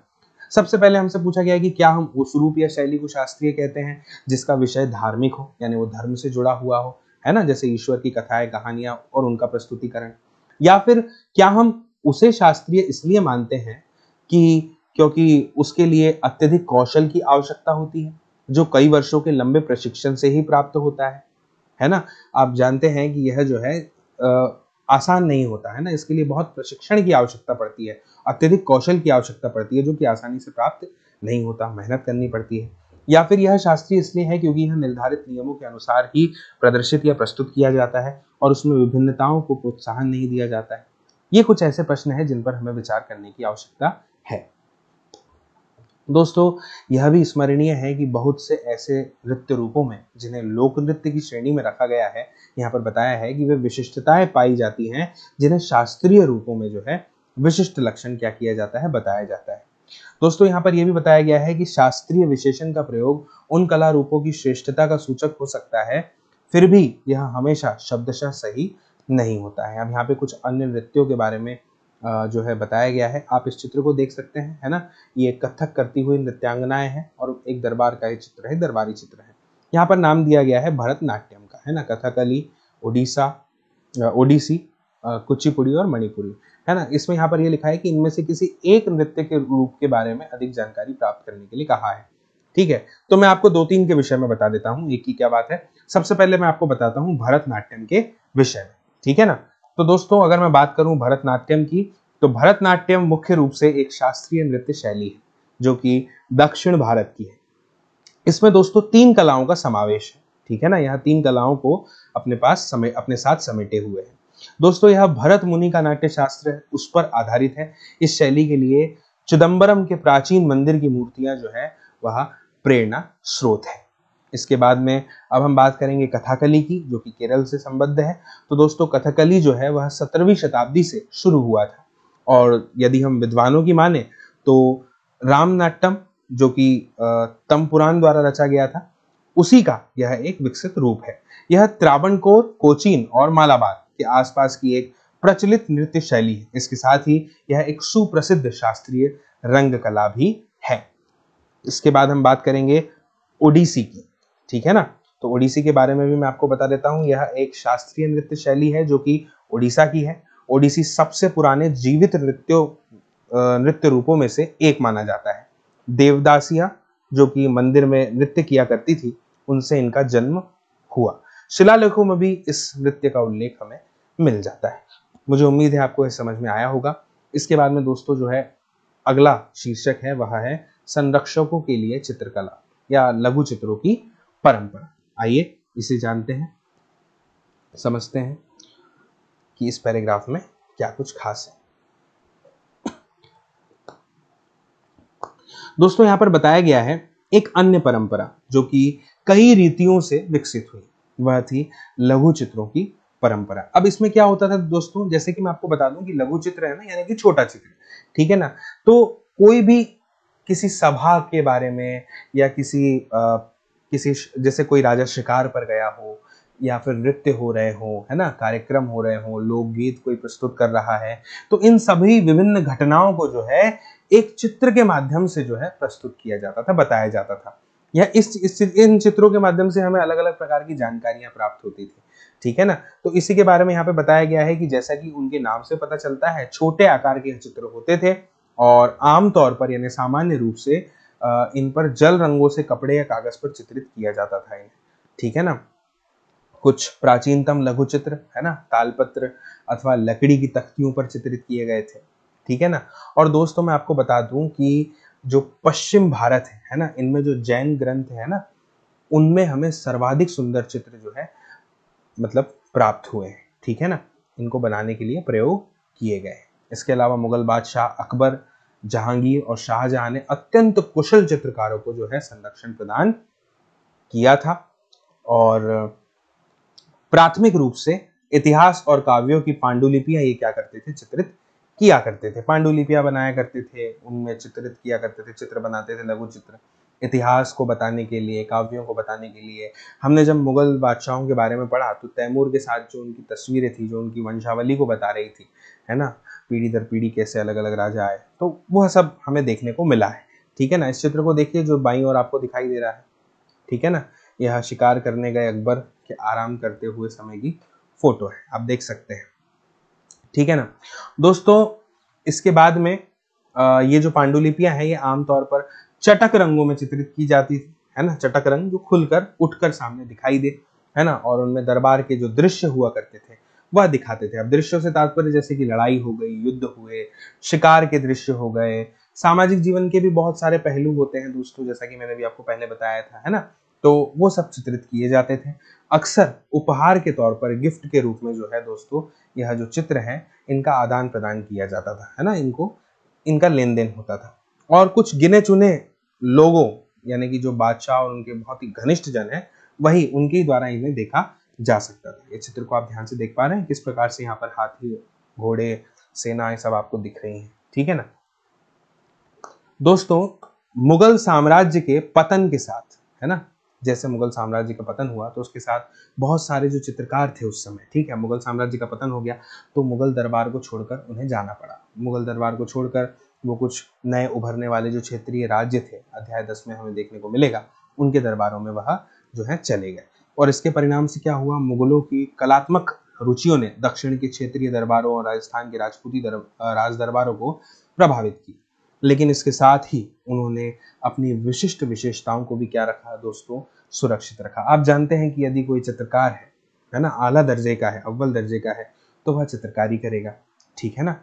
सबसे पहले हमसे पूछा गया कि क्या हम उस रूप या शैली को शास्त्रीय कहते हैं जिसका विषय धार्मिक हो यानी वो धर्म से जुड़ा हुआ हो है ना जैसे ईश्वर की कथाएं कहानियां और उनका प्रस्तुतिकरण या फिर क्या हम उसे शास्त्रीय इसलिए मानते हैं कि क्योंकि उसके लिए अत्यधिक कौशल की आवश्यकता होती है जो कई वर्षों के लंबे प्रशिक्षण से ही प्राप्त होता है है ना आप जानते हैं कि यह जो है आ, आसान नहीं होता है ना इसके लिए बहुत प्रशिक्षण की आवश्यकता पड़ती है अत्यधिक कौशल की आवश्यकता पड़ती है जो कि आसानी से प्राप्त नहीं होता मेहनत करनी पड़ती है या फिर यह शास्त्रीय इसलिए है क्योंकि यह निर्धारित नियमों के अनुसार ही प्रदर्शित या प्रस्तुत किया जाता है और उसमें विभिन्नताओं को प्रोत्साहन नहीं दिया जाता है ये कुछ ऐसे प्रश्न हैं जिन पर हमें विचार करने की आवश्यकता है दोस्तों यह भी स्मरणीय है कि बहुत से ऐसे नृत्य रूपों में जिन्हें लोक नृत्य की श्रेणी में रखा गया है यहाँ पर बताया है कि वे विशिष्टताएं पाई जाती हैं जिन्हें शास्त्रीय रूपों में जो है विशिष्ट लक्षण क्या किया जाता है बताया जाता है दोस्तों यहाँ पर यह भी बताया गया है कि शास्त्रीय विशेषण का प्रयोग उन कला रूपों की श्रेष्ठता का सूचक हो सकता है फिर भी यह हमेशा शब्दशा सही नहीं होता है अब यहाँ पे कुछ अन्य नृत्यों के बारे में जो है बताया गया है आप इस चित्र को देख सकते हैं है ना ये कथक करती हुई नृत्यांगनाएं हैं और एक दरबार का ये चित्र है दरबारी चित्र है यहाँ पर नाम दिया गया है भरतनाट्यम का है ना कथकली ओडिशा ओडिसी कुचिपुड़ी और मणिपुरी है ना इसमें यहाँ पर ये लिखा है कि इनमें से किसी एक नृत्य के रूप के बारे में अधिक जानकारी प्राप्त करने के लिए कहा है ठीक है तो मैं आपको दो तीन के विषय में बता देता हूँ एक ही क्या बात है सबसे पहले मैं आपको बताता हूँ भरतनाट्यम के विषय में ठीक है ना तो दोस्तों अगर मैं बात करूं भरतनाट्यम की तो भरतनाट्यम मुख्य रूप से एक शास्त्रीय नृत्य शैली है जो कि दक्षिण भारत की है इसमें दोस्तों तीन कलाओं का समावेश है ठीक है ना यहाँ तीन कलाओं को अपने पास समय अपने साथ समेटे हुए हैं दोस्तों यह भरत मुनि का नाट्य शास्त्र है उस पर आधारित है इस शैली के लिए चिदम्बरम के प्राचीन मंदिर की मूर्तियां जो है वह प्रेरणा स्रोत है इसके बाद में अब हम बात करेंगे कथाकली की जो कि केरल से संबद्ध है तो दोस्तों कथकली जो है वह सत्रहवीं शताब्दी से शुरू हुआ था और यदि हम विद्वानों की माने तो रामनाट्यम जो कि तम पुराण द्वारा रचा गया था उसी का यह एक विकसित रूप है यह त्रावणकोर कोचीन और मालाबार के आसपास की एक प्रचलित नृत्य शैली है इसके साथ ही यह एक सुप्रसिद्ध शास्त्रीय रंग कला भी है इसके बाद हम बात करेंगे ओडिसी की ठीक है ना तो ओडिसी के बारे में भी मैं आपको बता देता हूं यह एक शास्त्रीय नृत्य शैली है जो कि ओडिशा की है ओडिसी सबसे पुराने जीवित नृत्यों नृत्य रूपों में से एक माना जाता है देवदासिया जो कि मंदिर में नृत्य किया करती थी उनसे इनका जन्म हुआ शिलालेखों में भी इस नृत्य का उल्लेख हमें मिल जाता है मुझे उम्मीद है आपको यह समझ में आया होगा इसके बाद में दोस्तों जो है अगला शीर्षक है वह है संरक्षकों के लिए चित्रकला या लघु चित्रों की परंपरा आइए इसे जानते हैं समझते हैं कि इस पैराग्राफ में क्या कुछ खास है दोस्तों यहां पर बताया गया है एक अन्य परंपरा जो कि कई रीतियों से विकसित हुई वह थी लघु चित्रों की परंपरा अब इसमें क्या होता था दोस्तों जैसे कि मैं आपको बता दूं कि लघु चित्र है ना यानी कि छोटा चित्र ठीक है ना तो कोई भी किसी सभा के बारे में या किसी आ, किसी जैसे कोई राजा शिकार पर गया हो या फिर नृत्य हो रहे हो है ना कार्यक्रम हो रहे हो लोकगीत कोई प्रस्तुत कर रहा है तो इन सभी विभिन्न घटनाओं को जो है एक चित्र के माध्यम से जो है प्रस्तुत किया जाता था बताया जाता था या इस, इस इन चित्रों के माध्यम से हमें अलग अलग प्रकार की जानकारियां प्राप्त होती थी ठीक है ना तो इसी के बारे में यहाँ पे बताया गया है कि जैसा कि उनके नाम से पता चलता है छोटे आकार के चित्र होते थे और आमतौर पर यानी सामान्य रूप से इन पर जल रंगों से कपड़े या कागज पर चित्रित किया जाता था इन्हें ठीक है ना कुछ प्राचीनतम लघु चित्र है ना तालपत्र अथवा लकड़ी की तख्तियों पर चित्रित किए गए थे ठीक है ना और दोस्तों मैं आपको बता दूं कि जो पश्चिम भारत है है ना इनमें जो जैन ग्रंथ है ना उनमें हमें सर्वाधिक सुंदर चित्र जो है मतलब प्राप्त हुए हैं ठीक है ना इनको बनाने के लिए प्रयोग किए गए इसके अलावा मुगल बादशाह अकबर जहांगीर और शाहजहां ने अत्यंत कुशल चित्रकारों को जो है संरक्षण प्रदान किया था और प्राथमिक रूप से इतिहास और काव्यों की पांडुलिपियां ये क्या करते थे चित्रित किया करते थे पांडुलिपियां बनाया करते थे उनमें चित्रित किया करते थे चित्र बनाते थे लघु चित्र इतिहास को बताने के लिए काव्यों को बताने के लिए हमने जब मुगल बादशाहों के बारे में पढ़ा तो तैमूर के साथ जो उनकी तस्वीरें थी जो उनकी वंशावली को बता रही थी है ना पीढ़ी दर पीढ़ी कैसे अलग अलग राजा आए तो वह सब हमें देखने को मिला है ठीक है ना इस चित्र को देखिए जो बाई और आपको दिखाई दे रहा है ठीक है ना यह शिकार करने गए अकबर के आराम करते हुए समय की फोटो है आप देख सकते हैं ठीक है ना दोस्तों इसके बाद में ये जो पांडुलिपियां हैं ये आमतौर पर चटक रंगों में चित्रित की जाती थी है ना चटक रंग जो खुलकर उठकर सामने दिखाई दे है ना और उनमें दरबार के जो दृश्य हुआ करते थे वह दिखाते थे अब दृश्यों से तात्पर्य जैसे कि लड़ाई हो गई युद्ध हुए शिकार के दृश्य हो गए सामाजिक जीवन के भी बहुत सारे पहलू होते हैं दोस्तों जैसा कि मैंने भी आपको पहले बताया था है ना तो वो सब चित्रित किए जाते थे अक्सर उपहार के तौर पर गिफ्ट के रूप में जो है दोस्तों यह जो चित्र है इनका आदान प्रदान किया जाता था है ना इनको इनका लेन देन होता था और कुछ गिने चुने लोगों यानी कि जो बादशाह और उनके बहुत ही घनिष्ठ जन है वही उनके द्वारा इन्हें देखा जा सकता था ये चित्र को आप ध्यान से देख पा रहे हैं किस प्रकार से यहाँ पर हाथी घोड़े सेना ये सब आपको दिख रही है ठीक है ना दोस्तों मुगल साम्राज्य के पतन के साथ है ना जैसे मुगल साम्राज्य का पतन हुआ तो उसके साथ बहुत सारे जो चित्रकार थे उस समय ठीक है मुगल साम्राज्य का पतन हो गया तो मुगल दरबार को छोड़कर उन्हें जाना पड़ा मुगल दरबार को छोड़कर वो कुछ नए उभरने वाले जो क्षेत्रीय राज्य थे अध्याय दस में हमें देखने को मिलेगा उनके दरबारों में वह जो है चले गए और इसके परिणाम से क्या हुआ मुगलों की कलात्मक रुचियों ने दक्षिण के क्षेत्रीय दरबारों और राजस्थान के राजपूती दर, राज दरबारों को प्रभावित किया लेकिन इसके साथ ही उन्होंने अपनी विशिष्ट विशेषताओं को भी क्या रखा दोस्तों सुरक्षित रखा आप जानते हैं कि यदि कोई चित्रकार है है ना आला दर्जे का है अव्वल दर्जे का है तो वह चित्रकारी करेगा ठीक है ना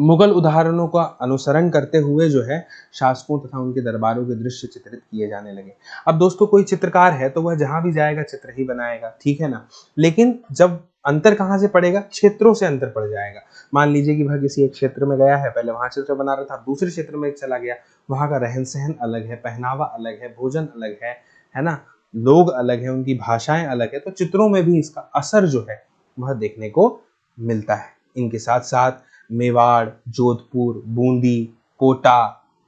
मुगल उदाहरणों का अनुसरण करते हुए जो है शासकों तथा उनके दरबारों के दृश्य चित्रित किए जाने लगे अब दोस्तों कोई चित्रकार है तो वह जहां भी जाएगा चित्र ही बनाएगा ठीक है ना लेकिन जब अंतर कहाँ से पड़ेगा क्षेत्रों से अंतर पड़ जाएगा मान लीजिए कि वह किसी एक क्षेत्र में गया है पहले वहां चित्र बना रहा था दूसरे क्षेत्र में चला गया वहां का रहन सहन अलग है पहनावा अलग है भोजन अलग है है ना लोग अलग है उनकी भाषाएं अलग है तो चित्रों में भी इसका असर जो है वह देखने को मिलता है इनके साथ साथ मेवाड़ जोधपुर बूंदी कोटा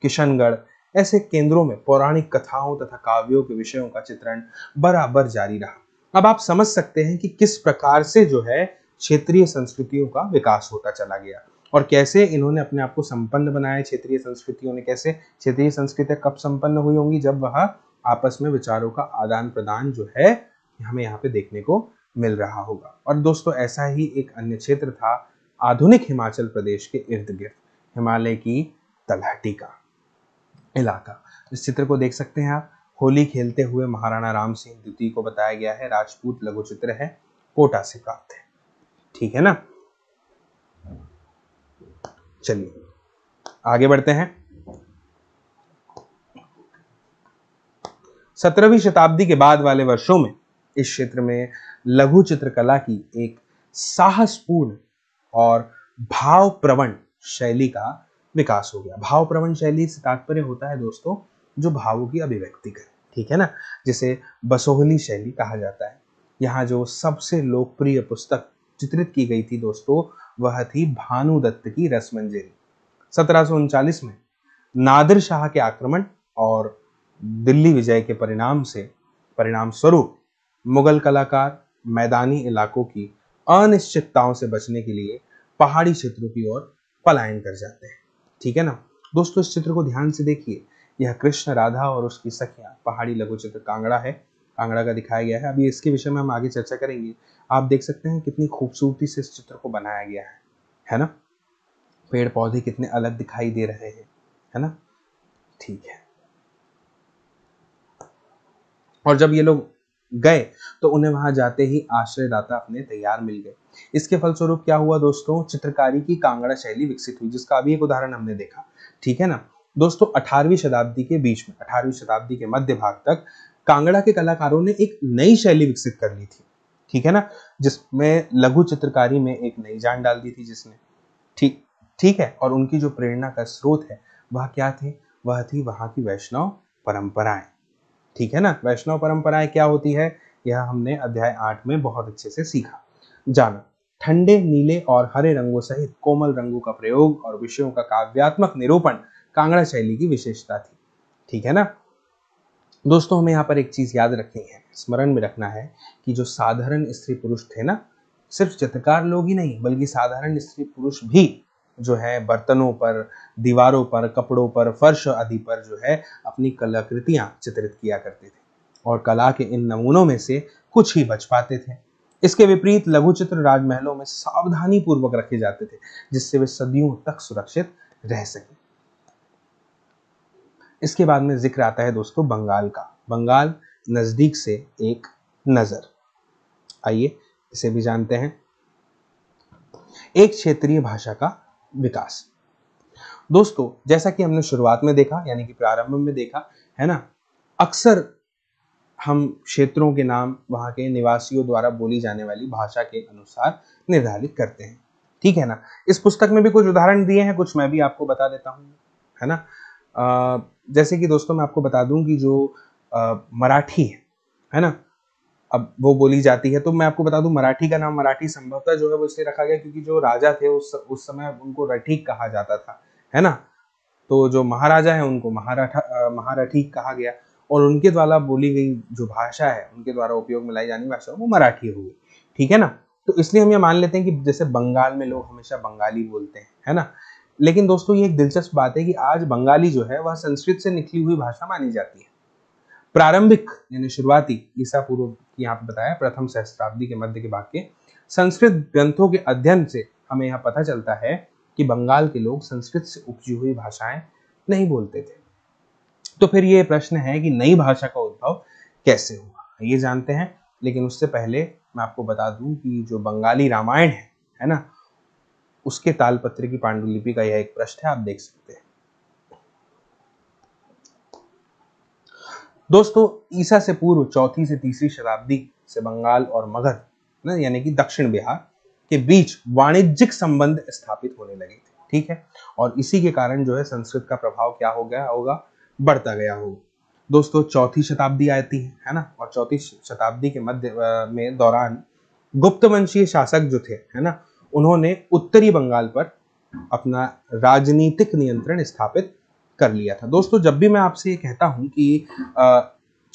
किशनगढ़ ऐसे केंद्रों में पौराणिक कथाओं तथा काव्यों के विषयों का चित्रण बराबर जारी रहा अब आप समझ सकते हैं कि किस प्रकार से जो है क्षेत्रीय संस्कृतियों का विकास होता चला गया और कैसे इन्होंने अपने आप को संपन्न बनाया क्षेत्रीय संस्कृतियों ने कैसे क्षेत्रीय संस्कृतियाँ कब संपन्न हुई होंगी जब वह आपस में विचारों का आदान प्रदान जो है हमें यहाँ पे देखने को मिल रहा होगा और दोस्तों ऐसा ही एक अन्य क्षेत्र था आधुनिक हिमाचल प्रदेश के इर्द गिर्द हिमालय की तलहटी का इलाका इस चित्र को देख सकते हैं आप होली खेलते हुए महाराणा राम सिंह द्वितीय को बताया गया है राजपूत लघु चित्र है कोटा से प्राप्त है ठीक है ना चलिए आगे बढ़ते हैं सत्रहवीं शताब्दी के बाद वाले वर्षों में इस क्षेत्र में लघु चित्रकला की एक साहसपूर्ण और भाव प्रवण शैली का विकास हो गया भाव प्रवण शैली से तात्पर्य होता है दोस्तों जो भावों की अभिव्यक्ति करे ठीक है ना जिसे बसोहली शैली कहा जाता है यहाँ जो सबसे लोकप्रिय पुस्तक चित्रित की गई थी दोस्तों वह थी भानुदत्त की रसमंजरी सत्रह में नादिर शाह के आक्रमण और दिल्ली विजय के परिणाम से परिणाम स्वरूप मुगल कलाकार मैदानी इलाकों की अनिश्चितताओं से बचने के लिए पहाड़ी क्षेत्रों की ओर पलायन कर जाते हैं ठीक है ना दोस्तों इस चित्र को ध्यान से देखिए यह कृष्ण राधा और उसकी सखिया पहाड़ी लघु चित्र कांगड़ा है कांगड़ा का दिखाया गया है अभी इसके विषय में हम आगे चर्चा करेंगे आप देख सकते हैं कितनी खूबसूरती से इस चित्र को बनाया गया है है ना पेड़ पौधे कितने अलग दिखाई दे रहे हैं है ना ठीक है और जब ये लोग गए तो उन्हें वहां जाते ही आश्रयदाता अपने तैयार मिल गए इसके फलस्वरूप क्या हुआ दोस्तों चित्रकारी की कांगड़ा शैली विकसित हुई जिसका अभी एक उदाहरण हमने देखा ठीक है ना दोस्तों 18वीं शताब्दी के बीच में 18वीं शताब्दी के मध्य भाग तक कांगड़ा के कलाकारों ने एक नई शैली विकसित कर ली थी ठीक है ना जिसमें लघु चित्रकारी में एक नई जान डाल दी थी जिसने ठीक ठीक है और उनकी जो प्रेरणा का स्रोत है वह क्या थे वह थी वहां की वैष्णव परंपराएं ठीक है ना वैष्णव परंपराएं क्या होती है यह हमने अध्याय आठ में बहुत अच्छे से सीखा जाना ठंडे नीले और हरे रंगों सहित कोमल रंगों का प्रयोग और विषयों का काव्यात्मक निरूपण कांगड़ा शैली की विशेषता थी ठीक है ना दोस्तों हमें यहाँ पर एक चीज याद रखनी है स्मरण में रखना है कि जो साधारण स्त्री पुरुष थे ना सिर्फ चित्रकार लोग ही नहीं बल्कि साधारण स्त्री पुरुष भी जो है बर्तनों पर दीवारों पर कपड़ों पर फर्श आदि पर जो है अपनी कलाकृतियां चित्रित किया करते थे और कला के इन नमूनों में से कुछ ही बच पाते थे इसके विपरीत लघु चित्र राजमहलों में सावधानी पूर्वक रखे जाते थे जिससे वे सदियों तक सुरक्षित रह सके इसके बाद में जिक्र आता है दोस्तों बंगाल का बंगाल नजदीक से एक नजर आइए इसे भी जानते हैं एक क्षेत्रीय भाषा का विकास दोस्तों जैसा कि हमने शुरुआत में देखा यानी कि प्रारंभ में देखा है ना अक्सर हम क्षेत्रों के नाम वहां के निवासियों द्वारा बोली जाने वाली भाषा के अनुसार निर्धारित करते हैं ठीक है ना इस पुस्तक में भी कुछ उदाहरण दिए हैं कुछ मैं भी आपको बता देता हूँ है ना आ, जैसे कि दोस्तों मैं आपको बता दूं कि जो आ, मराठी है है ना अब वो बोली जाती है तो मैं आपको बता दूं मराठी का नाम मराठी संभवतः जो है वो इसलिए रखा गया क्योंकि जो राजा थे उस उस समय उनको रठीक कहा जाता था है ना तो जो महाराजा है उनको महाराठा महारठीक कहा गया और उनके द्वारा बोली गई जो भाषा है उनके द्वारा उपयोग में लाई जाने भाषा वो मराठी हो गई ठीक है ना तो इसलिए हम ये मान लेते हैं कि जैसे बंगाल में लोग हमेशा बंगाली बोलते हैं है ना लेकिन दोस्तों ये एक दिलचस्प बात है कि आज बंगाली जो है वह संस्कृत से निकली हुई भाषा मानी जाती है प्रारंभिक यानी शुरुआती ईसा पूर्व यहाँ पे बताया प्रथम सहस्त्राब्दी के मध्य के भाग के संस्कृत ग्रंथों के अध्ययन से हमें यहाँ पता चलता है कि बंगाल के लोग संस्कृत से उपजी हुई भाषाएं नहीं बोलते थे तो फिर ये प्रश्न है कि नई भाषा का उद्भव कैसे हुआ ये जानते हैं लेकिन उससे पहले मैं आपको बता दूं कि जो बंगाली रामायण है है ना उसके तालपत्र की पांडुलिपि का यह एक प्रश्न है आप देख सकते हैं दोस्तों ईसा से पूर्व चौथी से तीसरी शताब्दी से बंगाल और मगध ना यानी कि दक्षिण बिहार के बीच वाणिज्यिक संबंध स्थापित होने लगे थे ठीक है और इसी के कारण जो है संस्कृत का प्रभाव क्या हो गया होगा बढ़ता गया होगा दोस्तों चौथी शताब्दी आती है है ना और चौथी शताब्दी के मध्य में दौरान गुप्तवंशीय शासक जो थे है ना उन्होंने उत्तरी बंगाल पर अपना राजनीतिक नियंत्रण स्थापित कर लिया था दोस्तों जब भी मैं आपसे ये कहता हूँ कि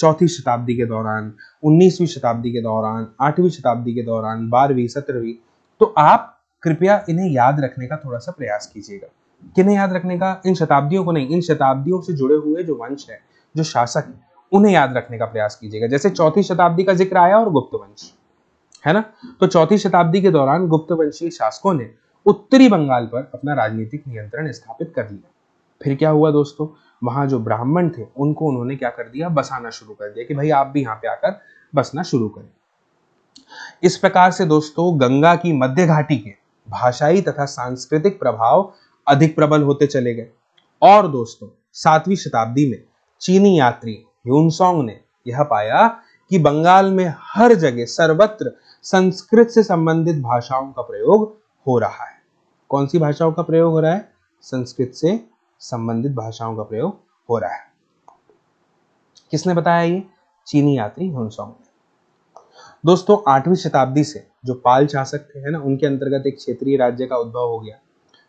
चौथी शताब्दी के दौरान उन्नीसवीं शताब्दी के दौरान आठवीं शताब्दी के दौरान बारहवीं सत्रहवीं तो आप कृपया इन्हें याद रखने का थोड़ा सा प्रयास कीजिएगा किन्हें याद रखने का इन शताब्दियों को नहीं इन शताब्दियों से जुड़े हुए जो वंश है जो शासक है उन्हें याद रखने का प्रयास कीजिएगा जैसे चौथी शताब्दी का जिक्र आया और गुप्त वंश है ना तो चौथी शताब्दी के दौरान गुप्त वंशीय शासकों ने उत्तरी बंगाल पर अपना राजनीतिक नियंत्रण स्थापित कर लिया फिर क्या हुआ दोस्तों वहां जो ब्राह्मण थे उनको उन्होंने क्या कर दिया बसाना शुरू कर दिया कि भाई आप भी यहाँ पे आकर बसना शुरू करें इस प्रकार से दोस्तों गंगा की मध्य घाटी के भाषाई तथा सांस्कृतिक प्रभाव अधिक प्रबल होते चले गए और दोस्तों सातवीं शताब्दी में चीनी यात्री ह्यूनसोंग ने यह पाया कि बंगाल में हर जगह सर्वत्र संस्कृत से संबंधित भाषाओं का प्रयोग हो रहा है कौन सी भाषाओं का प्रयोग हो रहा है संस्कृत से संबंधित भाषाओं का प्रयोग हो रहा है किसने बताया ये चीनी यात्री हुनसोंग ने दोस्तों आठवीं शताब्दी से जो पाल शासक थे है ना उनके अंतर्गत एक क्षेत्रीय राज्य का उद्भव हो गया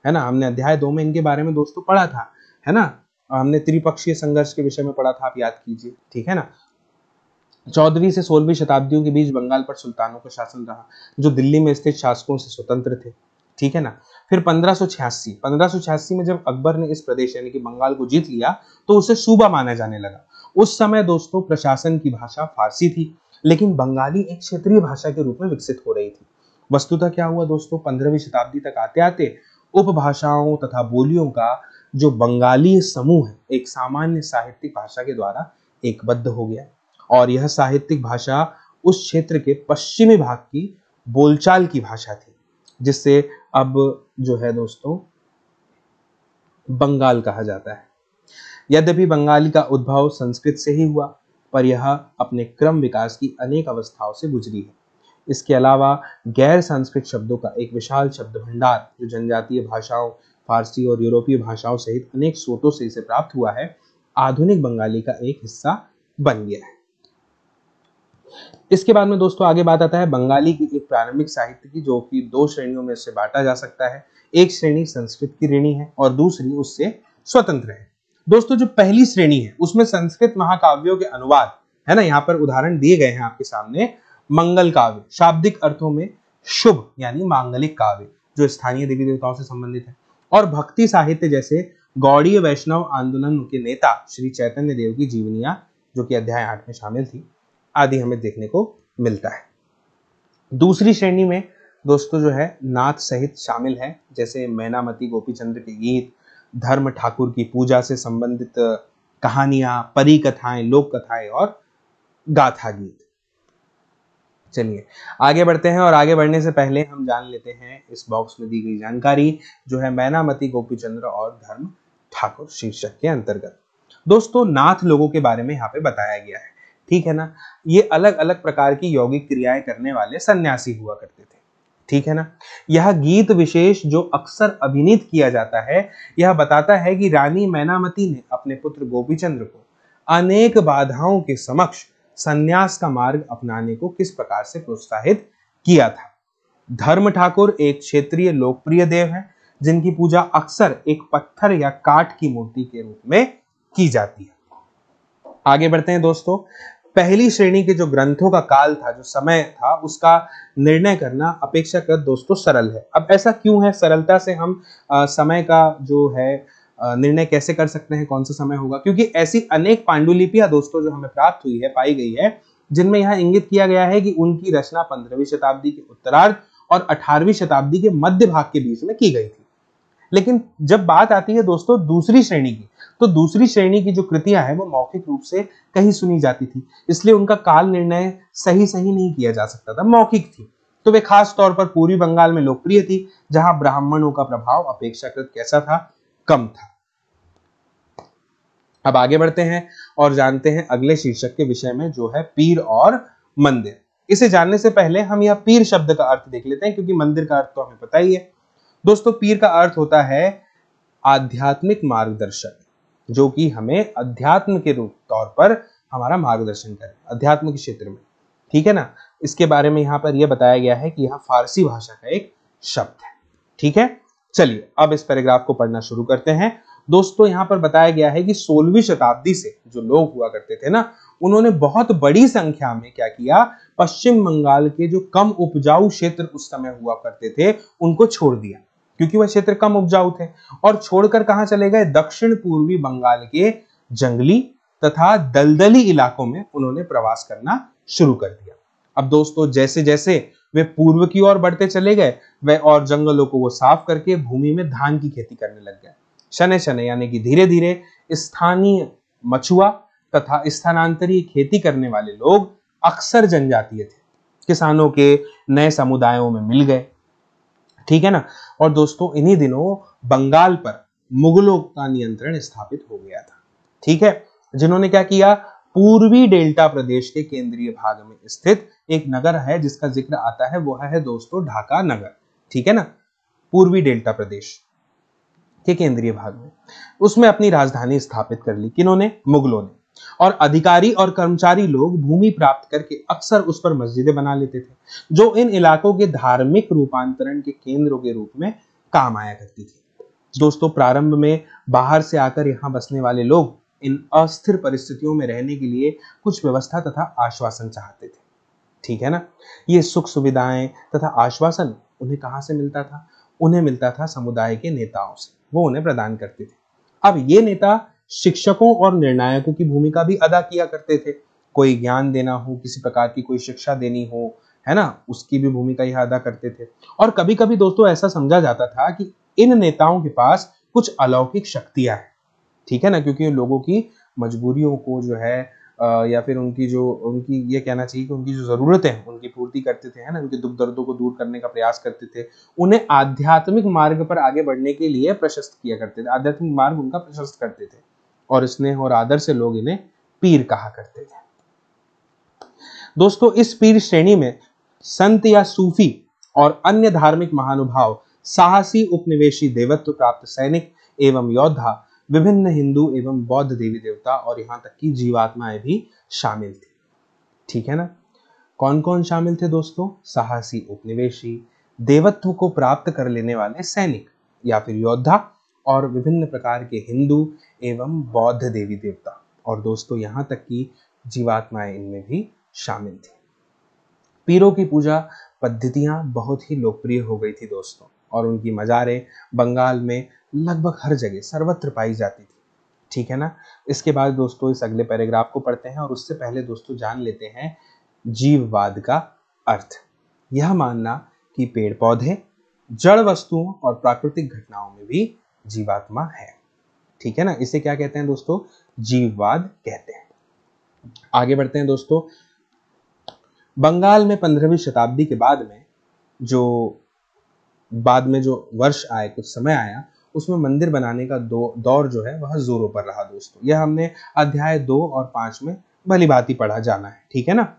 है ना हमने अध्याय दो में इनके बारे में दोस्तों पढ़ा था है ना हमने त्रिपक्षीय संघर्ष के विषय में पढ़ा था आप याद कीजिए ठीक है ना चौदहवीं से सोलहवीं शताब्दियों के बीच बंगाल पर सुल्तानों का शासन रहा जो दिल्ली में स्थित शासकों से स्वतंत्र थे ठीक है ना फिर पंद्रह सो में जब अकबर ने इस प्रदेश यानी कि बंगाल को जीत लिया तो उसे सूबा माना जाने लगा उस समय दोस्तों प्रशासन की भाषा फारसी थी लेकिन बंगाली एक क्षेत्रीय भाषा के रूप में विकसित हो रही थी वस्तुतः क्या हुआ दोस्तों पंद्रहवीं शताब्दी तक आते आते उपभाषाओं तथा बोलियों का जो बंगाली समूह है एक सामान्य साहित्यिक भाषा के द्वारा एकबद्ध हो गया और यह साहित्यिक भाषा उस क्षेत्र के पश्चिमी भाग की बोलचाल की भाषा थी जिससे अब जो है दोस्तों बंगाल कहा जाता है यद्यपि बंगाली का उद्भव संस्कृत से ही हुआ पर यह अपने क्रम विकास की अनेक अवस्थाओं से गुजरी है इसके अलावा गैर संस्कृत शब्दों का एक विशाल शब्द भंडार जो जनजातीय भाषाओं फारसी और यूरोपीय भाषाओं सहित अनेक स्रोतों से इसे प्राप्त हुआ है आधुनिक बंगाली का एक हिस्सा बन गया है इसके बाद में दोस्तों आगे बात आता है बंगाली की एक प्रारंभिक साहित्य की जो कि दो श्रेणियों में से बांटा जा सकता है एक श्रेणी संस्कृत की ऋणी है और दूसरी उससे स्वतंत्र है दोस्तों जो पहली श्रेणी है उसमें संस्कृत महाकाव्यों के अनुवाद है ना यहाँ पर उदाहरण दिए गए हैं आपके सामने मंगल काव्य शाब्दिक अर्थों में शुभ यानी मांगलिक काव्य जो स्थानीय देवी देवताओं से संबंधित है और भक्ति साहित्य जैसे गौड़ीय वैष्णव आंदोलन के नेता श्री चैतन्य देव की जीवनिया जो कि अध्याय आठ में शामिल थी आदि हमें देखने को मिलता है दूसरी श्रेणी में दोस्तों जो है नाथ सहित शामिल है जैसे मैनामती गोपीचंद्र के गीत धर्म ठाकुर की पूजा से संबंधित कहानियां परी कथाएं लोक कथाएं और गाथा गीत चलिए आगे बढ़ते हैं और आगे बढ़ने से पहले हम जान लेते हैं इस बॉक्स में दी गई जानकारी जो है मैनामती गोपीचंद्र और धर्म ठाकुर शीर्षक के अंतर्गत दोस्तों नाथ लोगों के बारे में यहाँ पे बताया गया है ठीक है ना ये अलग अलग प्रकार की यौगिक क्रियाएं करने वाले सन्यासी हुआ करते थे ठीक है ना यह गीत विशेष जो अक्सर अभिनीत किया जाता है यह बताता है कि रानी मैनामती ने अपने पुत्र गोपीचंद्र को अनेक बाधाओं के समक्ष सन्यास का मार्ग अपनाने को किस प्रकार से प्रोत्साहित किया था धर्म ठाकुर एक क्षेत्रीय लोकप्रिय देव है जिनकी पूजा अक्सर एक पत्थर या काठ की मूर्ति के रूप में की जाती है आगे बढ़ते हैं दोस्तों पहली श्रेणी के जो ग्रंथों का काल था जो समय था उसका निर्णय करना अपेक्षाकृत दोस्तों सरल है अब ऐसा क्यों है सरलता से हम आ, समय का जो है निर्णय कैसे कर सकते हैं कौन सा समय होगा क्योंकि ऐसी अनेक पांडुलिपियां दोस्तों जो हमें प्राप्त हुई है पाई गई है जिनमें यह इंगित किया गया है कि उनकी रचना पंद्रहवीं शताब्दी के उत्तरार्ध और अठारहवीं शताब्दी के मध्य भाग के बीच में की गई थी लेकिन जब बात आती है दोस्तों दूसरी श्रेणी की तो दूसरी श्रेणी की जो कृतियां हैं वो मौखिक रूप से कहीं सुनी जाती थी इसलिए उनका काल निर्णय सही सही नहीं किया जा सकता था मौखिक थी तो वे खास तौर पर पूर्वी बंगाल में लोकप्रिय थी जहां ब्राह्मणों का प्रभाव अपेक्षाकृत कैसा था कम था अब आगे बढ़ते हैं और जानते हैं अगले शीर्षक के विषय में जो है पीर और मंदिर इसे जानने से पहले हम यह पीर शब्द का अर्थ देख लेते हैं क्योंकि मंदिर का अर्थ तो हमें पता ही है दोस्तों पीर का अर्थ होता है आध्यात्मिक मार्गदर्शक जो कि हमें अध्यात्म के रूप तौर पर हमारा मार्गदर्शन करे अध्यात्म के क्षेत्र में ठीक है ना इसके बारे में यहाँ पर यह बताया गया है कि यह फारसी भाषा का एक शब्द है ठीक है चलिए अब इस पैराग्राफ को पढ़ना शुरू करते हैं दोस्तों यहाँ पर बताया गया है कि सोलहवीं शताब्दी से जो लोग हुआ करते थे ना उन्होंने बहुत बड़ी संख्या में क्या किया पश्चिम बंगाल के जो कम उपजाऊ क्षेत्र उस समय हुआ करते थे उनको छोड़ दिया क्योंकि वह क्षेत्र कम उपजाऊ थे और छोड़कर कहा चले गए दक्षिण पूर्वी बंगाल के जंगली तथा दलदली इलाकों में उन्होंने प्रवास करना शुरू कर दिया अब दोस्तों जैसे जैसे वे पूर्व की ओर बढ़ते चले गए वे और जंगलों को वो साफ करके भूमि में धान की खेती करने लग गए शने शने यानी कि धीरे धीरे स्थानीय मछुआ तथा स्थानांतरीय खेती करने वाले लोग अक्सर जनजातीय थे किसानों के नए समुदायों में मिल गए ठीक है ना और दोस्तों इन्हीं दिनों बंगाल पर मुगलों का नियंत्रण स्थापित हो गया था ठीक है जिन्होंने क्या किया पूर्वी डेल्टा प्रदेश के केंद्रीय भाग में स्थित एक नगर है जिसका जिक्र आता है वह है दोस्तों ढाका नगर ठीक है ना पूर्वी डेल्टा प्रदेश के केंद्रीय भाग में उसमें अपनी राजधानी स्थापित कर ली किन्होंने मुगलों ने और अधिकारी और कर्मचारी लोग भूमि प्राप्त करके अक्सर उस पर मस्जिदें बना लेते थे जो इन इलाकों के धार्मिक रूपांतरण के केंद्रों के रूप में काम आया करती थी दोस्तों प्रारंभ में बाहर से आकर यहाँ बसने वाले लोग इन अस्थिर परिस्थितियों में रहने के लिए कुछ व्यवस्था तथा आश्वासन चाहते थे ठीक है ना ये सुख सुविधाएं तथा आश्वासन उन्हें कहाँ से मिलता था उन्हें मिलता था समुदाय के नेताओं से वो उन्हें प्रदान करते थे अब ये नेता शिक्षकों और निर्णायकों की भूमिका भी अदा किया करते थे कोई ज्ञान देना हो किसी प्रकार की कोई शिक्षा देनी हो है ना उसकी भी भूमिका यह अदा करते थे और कभी कभी दोस्तों ऐसा समझा जाता था कि इन नेताओं के पास कुछ अलौकिक शक्तियां हैं ठीक है ना क्योंकि लोगों की मजबूरियों को जो है आ, या फिर उनकी जो उनकी ये कहना चाहिए कि उनकी जो ज़रूरतें हैं उनकी पूर्ति करते थे है ना उनके दुख दर्दों को दूर करने का प्रयास करते थे उन्हें आध्यात्मिक मार्ग पर आगे बढ़ने के लिए प्रशस्त किया करते थे आध्यात्मिक मार्ग उनका प्रशस्त करते थे और स्नेह और आदर से लोग इन्हें पीर कहा करते थे दोस्तों इस पीर श्रेणी में संत या सूफी और अन्य धार्मिक महानुभाव साहसी उपनिवेशी देवत्व प्राप्त सैनिक एवं योद्धा विभिन्न हिंदू एवं बौद्ध देवी देवता और यहां तक की जीवात्माएं भी शामिल थी ठीक है ना कौन कौन शामिल थे दोस्तों साहसी उपनिवेशी देवत्व को प्राप्त कर लेने वाले सैनिक या फिर योद्धा और विभिन्न प्रकार के हिंदू एवं बौद्ध देवी देवता और दोस्तों यहाँ तक कि जीवात्माएं इनमें भी शामिल थी पीरों की पूजा पद्धतियां बहुत ही लोकप्रिय हो गई थी दोस्तों और उनकी मजारें बंगाल में लगभग हर जगह सर्वत्र पाई जाती थी ठीक है ना इसके बाद दोस्तों इस अगले पैराग्राफ को पढ़ते हैं और उससे पहले दोस्तों जान लेते हैं जीववाद का अर्थ यह मानना कि पेड़ पौधे जड़ वस्तुओं और प्राकृतिक घटनाओं में भी जीवात्मा है ठीक है ना इसे क्या कहते हैं दोस्तों जीववाद कहते हैं आगे बढ़ते हैं दोस्तों बंगाल में पंद्रहवीं शताब्दी के बाद में जो बाद में जो वर्ष आए कुछ समय आया उसमें मंदिर बनाने का दो, दौर जो है वह जोरों पर रहा दोस्तों यह हमने अध्याय दो और पांच में भली भांति पढ़ा जाना है ठीक है ना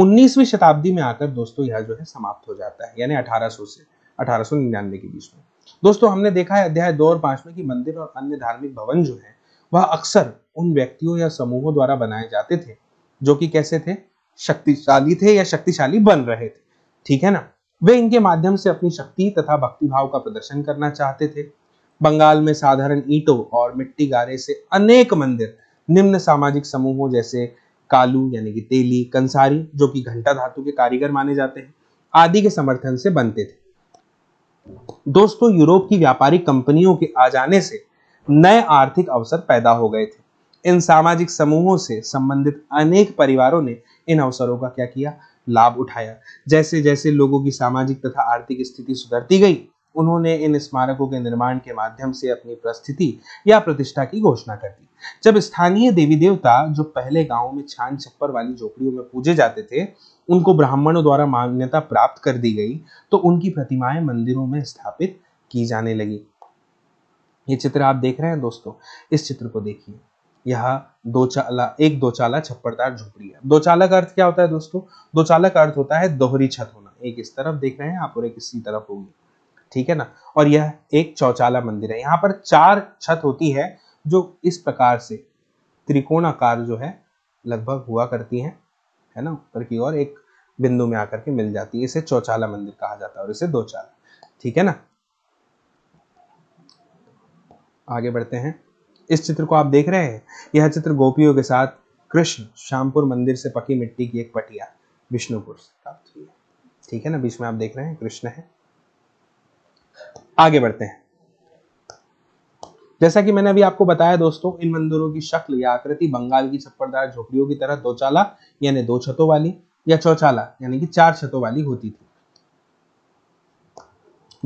19वीं शताब्दी में आकर दोस्तों यह जो है समाप्त हो जाता है यानी 1800 से 1899 के बीच में दोस्तों हमने देखा है अध्याय दो और पांच में कि मंदिर और अन्य धार्मिक भवन जो है वह अक्सर उन व्यक्तियों या समूहों द्वारा बनाए जाते थे जो कि कैसे थे शक्तिशाली थे या शक्तिशाली बन रहे थे ठीक है ना वे इनके माध्यम से अपनी शक्ति तथा भक्तिभाव का प्रदर्शन करना चाहते थे बंगाल में साधारण ईटों और मिट्टी गारे से अनेक मंदिर निम्न सामाजिक समूहों जैसे कालू यानी कि तेली कंसारी जो कि घंटा धातु के कारीगर माने जाते हैं आदि के समर्थन से बनते थे दोस्तों यूरोप की व्यापारिक कंपनियों के आ जाने से नए आर्थिक अवसर पैदा हो गए थे इन सामाजिक समूहों से संबंधित अनेक परिवारों ने इन अवसरों का क्या किया लाभ उठाया जैसे जैसे लोगों की सामाजिक तथा आर्थिक स्थिति सुधरती गई उन्होंने इन स्मारकों के निर्माण के माध्यम से अपनी प्रस्थिति या प्रतिष्ठा की घोषणा कर दी जब स्थानीय देवी देवता जो पहले गांवों में छान छप्पर वाली झोपड़ियों में पूजे जाते थे उनको ब्राह्मणों द्वारा मान्यता प्राप्त कर दी गई तो उनकी प्रतिमाएं मंदिरों में स्थापित की जाने लगी ये चित्र आप देख रहे हैं दोस्तों इस चित्र को देखिए यह चाला एक चाला छप्परदार झोपड़ी है दो का अर्थ क्या होता है दोस्तों दो का अर्थ होता है दोहरी छत होना एक इस तरफ देख रहे हैं आप और एक इसी तरफ होगी ठीक है ना और यह एक चौचाला मंदिर है यहाँ पर चार छत होती है जो इस प्रकार से त्रिकोणाकार जो है लगभग हुआ करती हैं है ना ऊपर की ओर एक बिंदु में आकर के मिल जाती है इसे चौचाला मंदिर कहा जाता है और इसे दो चाला ठीक है ना आगे बढ़ते हैं इस चित्र को आप देख रहे हैं यह चित्र गोपियों के साथ कृष्ण श्यामपुर मंदिर से पकी मिट्टी की एक पटिया विष्णुपुर से प्राप्त हुई है ठीक है ना बीच में आप देख रहे हैं कृष्ण है आगे बढ़ते हैं जैसा कि मैंने अभी आपको बताया दोस्तों इन मंदिरों की शक्ल या आकृति बंगाल की छप्परदार झोपड़ियों की तरह चाला यानी दो छतों वाली या चौचाला यानी कि चार छतों वाली होती थी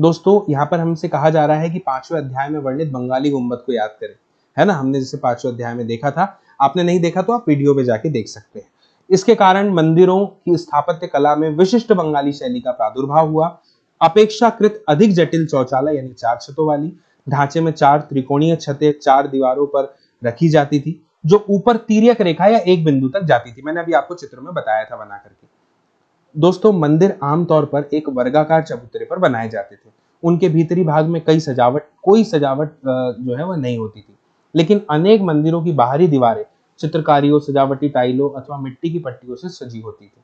दोस्तों यहाँ पर हमसे कहा जा रहा है कि पांचवें अध्याय में वर्णित बंगाली गुम्बद को याद करें है ना हमने जिसे पांचवें अध्याय में देखा था आपने नहीं देखा तो आप वीडियो पे जाके देख सकते हैं इसके कारण मंदिरों की स्थापत्य कला में विशिष्ट बंगाली शैली का प्रादुर्भाव हुआ अपेक्षाकृत अधिक जटिल चौचाला यानी चार छतों वाली ढांचे में चार त्रिकोणीय छतें चार दीवारों पर रखी जाती थी जो ऊपर तीर्यक रेखा या एक बिंदु तक जाती थी मैंने अभी आपको चित्र में बताया था बना करके दोस्तों मंदिर आमतौर पर एक वर्गाकार चबूतरे पर बनाए जाते थे उनके भीतरी भाग में कई सजावट कोई सजावट जो है वह नहीं होती थी लेकिन अनेक मंदिरों की बाहरी दीवारें चित्रकारियों सजावटी टाइलों अथवा मिट्टी की पट्टियों से सजी होती थी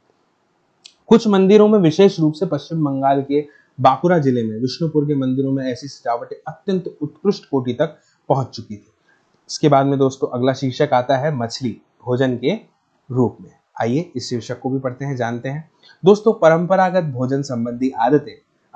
कुछ मंदिरों में विशेष रूप से पश्चिम बंगाल के बांकुरा जिले में विष्णुपुर के मंदिरों में ऐसी सजावटें अत्यंत उत्कृष्ट कोटि तक पहुंच चुकी थी इसके बाद में दोस्तों अगला शीर्षक आता है मछली भोजन के रूप में आइए इस शीर्षक को भी पढ़ते हैं जानते हैं दोस्तों परंपरागत भोजन संबंधी आदतें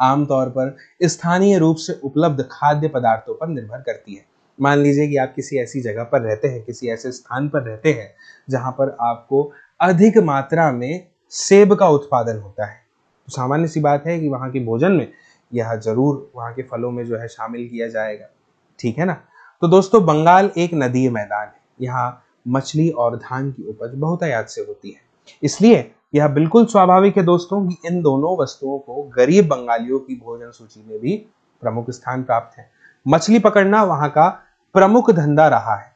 आमतौर पर स्थानीय रूप से उपलब्ध खाद्य पदार्थों पर निर्भर करती है मान लीजिए कि आप किसी ऐसी जगह पर रहते हैं किसी ऐसे स्थान पर रहते हैं जहां पर आपको अधिक मात्रा में सेब का उत्पादन होता है तो सामान्य सी बात है कि वहाँ के भोजन में यह जरूर वहाँ के फलों में जो है शामिल किया जाएगा ठीक है ना तो दोस्तों बंगाल एक नदी मैदान है यहाँ मछली और धान की उपज बहुत आयात से होती है इसलिए यह बिल्कुल स्वाभाविक है दोस्तों कि इन दोनों वस्तुओं को गरीब बंगालियों की भोजन सूची में भी प्रमुख स्थान प्राप्त है मछली पकड़ना वहां का प्रमुख धंधा रहा है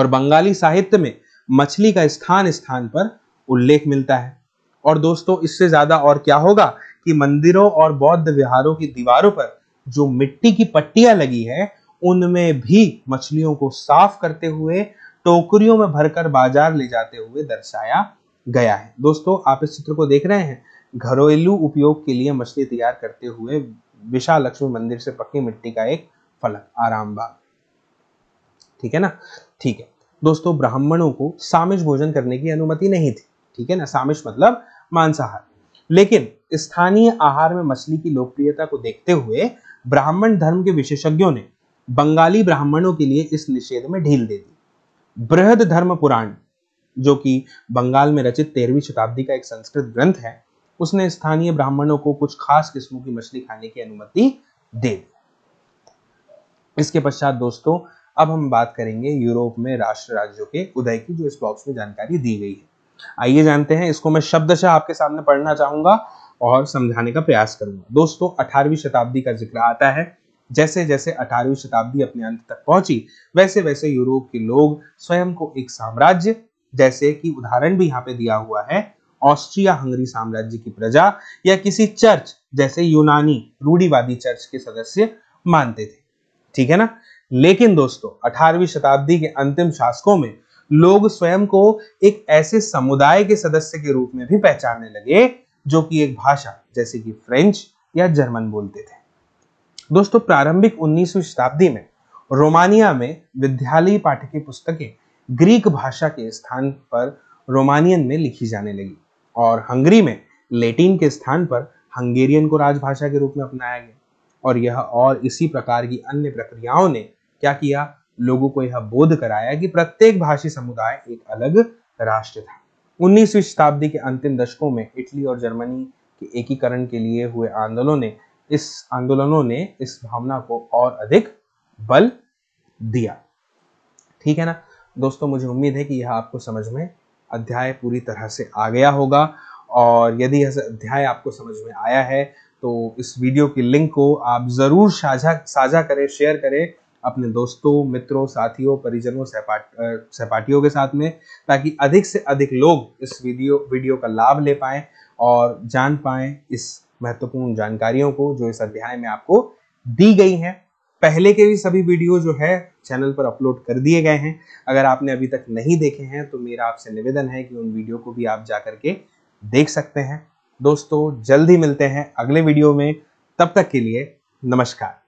और बंगाली साहित्य में मछली का स्थान स्थान पर उल्लेख मिलता है और दोस्तों इससे ज्यादा और क्या होगा कि मंदिरों और बौद्ध विहारों की दीवारों पर जो मिट्टी की पट्टियां लगी है उनमें भी मछलियों को साफ करते हुए टोकरियों में भरकर बाजार ले जाते हुए दर्शाया गया है दोस्तों आप इस चित्र को देख रहे हैं घरेलू उपयोग के लिए मछली तैयार करते हुए विशाल लक्ष्मी मंदिर से पक्की मिट्टी का एक फलक आराम बाग ठीक है ना ठीक है दोस्तों ब्राह्मणों को सामिश भोजन करने की अनुमति नहीं थी ठीक है ना सामिश मतलब मांसाहार लेकिन स्थानीय आहार में मछली की लोकप्रियता को देखते हुए ब्राह्मण धर्म के विशेषज्ञों ने बंगाली ब्राह्मणों के लिए इस निषेध में ढील दे दी बृहद धर्म पुराण जो कि बंगाल में रचित तेरहवीं शताब्दी का एक संस्कृत ग्रंथ है उसने स्थानीय ब्राह्मणों को कुछ खास किस्मों की मछली खाने की अनुमति दे दी इसके पश्चात दोस्तों अब हम बात करेंगे यूरोप में राष्ट्र राज्यों के उदय की जो इस बॉक्स में जानकारी दी गई है आइए जानते हैं इसको मैं शब्दशः आपके सामने पढ़ना चाहूंगा और समझाने का प्रयास करूंगा दोस्तों अठारहवीं शताब्दी का जिक्र आता है जैसे जैसे अठारहवीं शताब्दी अपने अंत तक पहुंची वैसे वैसे यूरोप के लोग स्वयं को एक साम्राज्य जैसे कि उदाहरण भी यहाँ पे दिया हुआ है ऑस्ट्रिया हंगरी साम्राज्य की प्रजा या किसी चर्च जैसे यूनानी रूढ़ीवादी चर्च के सदस्य मानते थे ठीक है ना लेकिन दोस्तों अठारहवीं शताब्दी के अंतिम शासकों में लोग स्वयं को एक ऐसे समुदाय के सदस्य के रूप में भी पहचानने लगे जो कि एक भाषा जैसे कि फ्रेंच या जर्मन बोलते थे दोस्तों प्रारंभिक 19वीं शताब्दी में रोमानिया में विद्यालयी पाठ्य की पुस्तकें ग्रीक भाषा के स्थान पर रोमानियन में लिखी जाने लगी और हंगरी में लेटिन के स्थान पर हंगेरियन को राजभाषा के रूप में अपनाया गया और यह और इसी प्रकार की अन्य प्रक्रियाओं ने क्या किया लोगों को यह बोध कराया कि प्रत्येक भाषी समुदाय एक अलग राष्ट्र था उन्नीसवीं शताब्दी के अंतिम दशकों में इटली और जर्मनी के एकीकरण के लिए हुए आंदोलनों ने इस आंदोलनों ने इस भावना को और अधिक बल दिया ठीक है ना दोस्तों मुझे उम्मीद है कि यह आपको समझ में अध्याय पूरी तरह से आ गया होगा और यदि यह अध्याय आपको समझ में आया है तो इस वीडियो की लिंक को आप ज़रूर साझा साझा करें शेयर करें अपने दोस्तों मित्रों साथियों परिजनों सहपाठ सहपाठियों के साथ में ताकि अधिक से अधिक लोग इस वीडियो वीडियो का लाभ ले पाए और जान पाए इस महत्वपूर्ण जानकारियों को जो इस अध्याय में आपको दी गई हैं पहले के भी सभी वीडियो जो है चैनल पर अपलोड कर दिए गए हैं अगर आपने अभी तक नहीं देखे हैं तो मेरा आपसे निवेदन है कि उन वीडियो को भी आप जा करके देख सकते हैं दोस्तों जल्द ही मिलते हैं अगले वीडियो में तब तक के लिए नमस्कार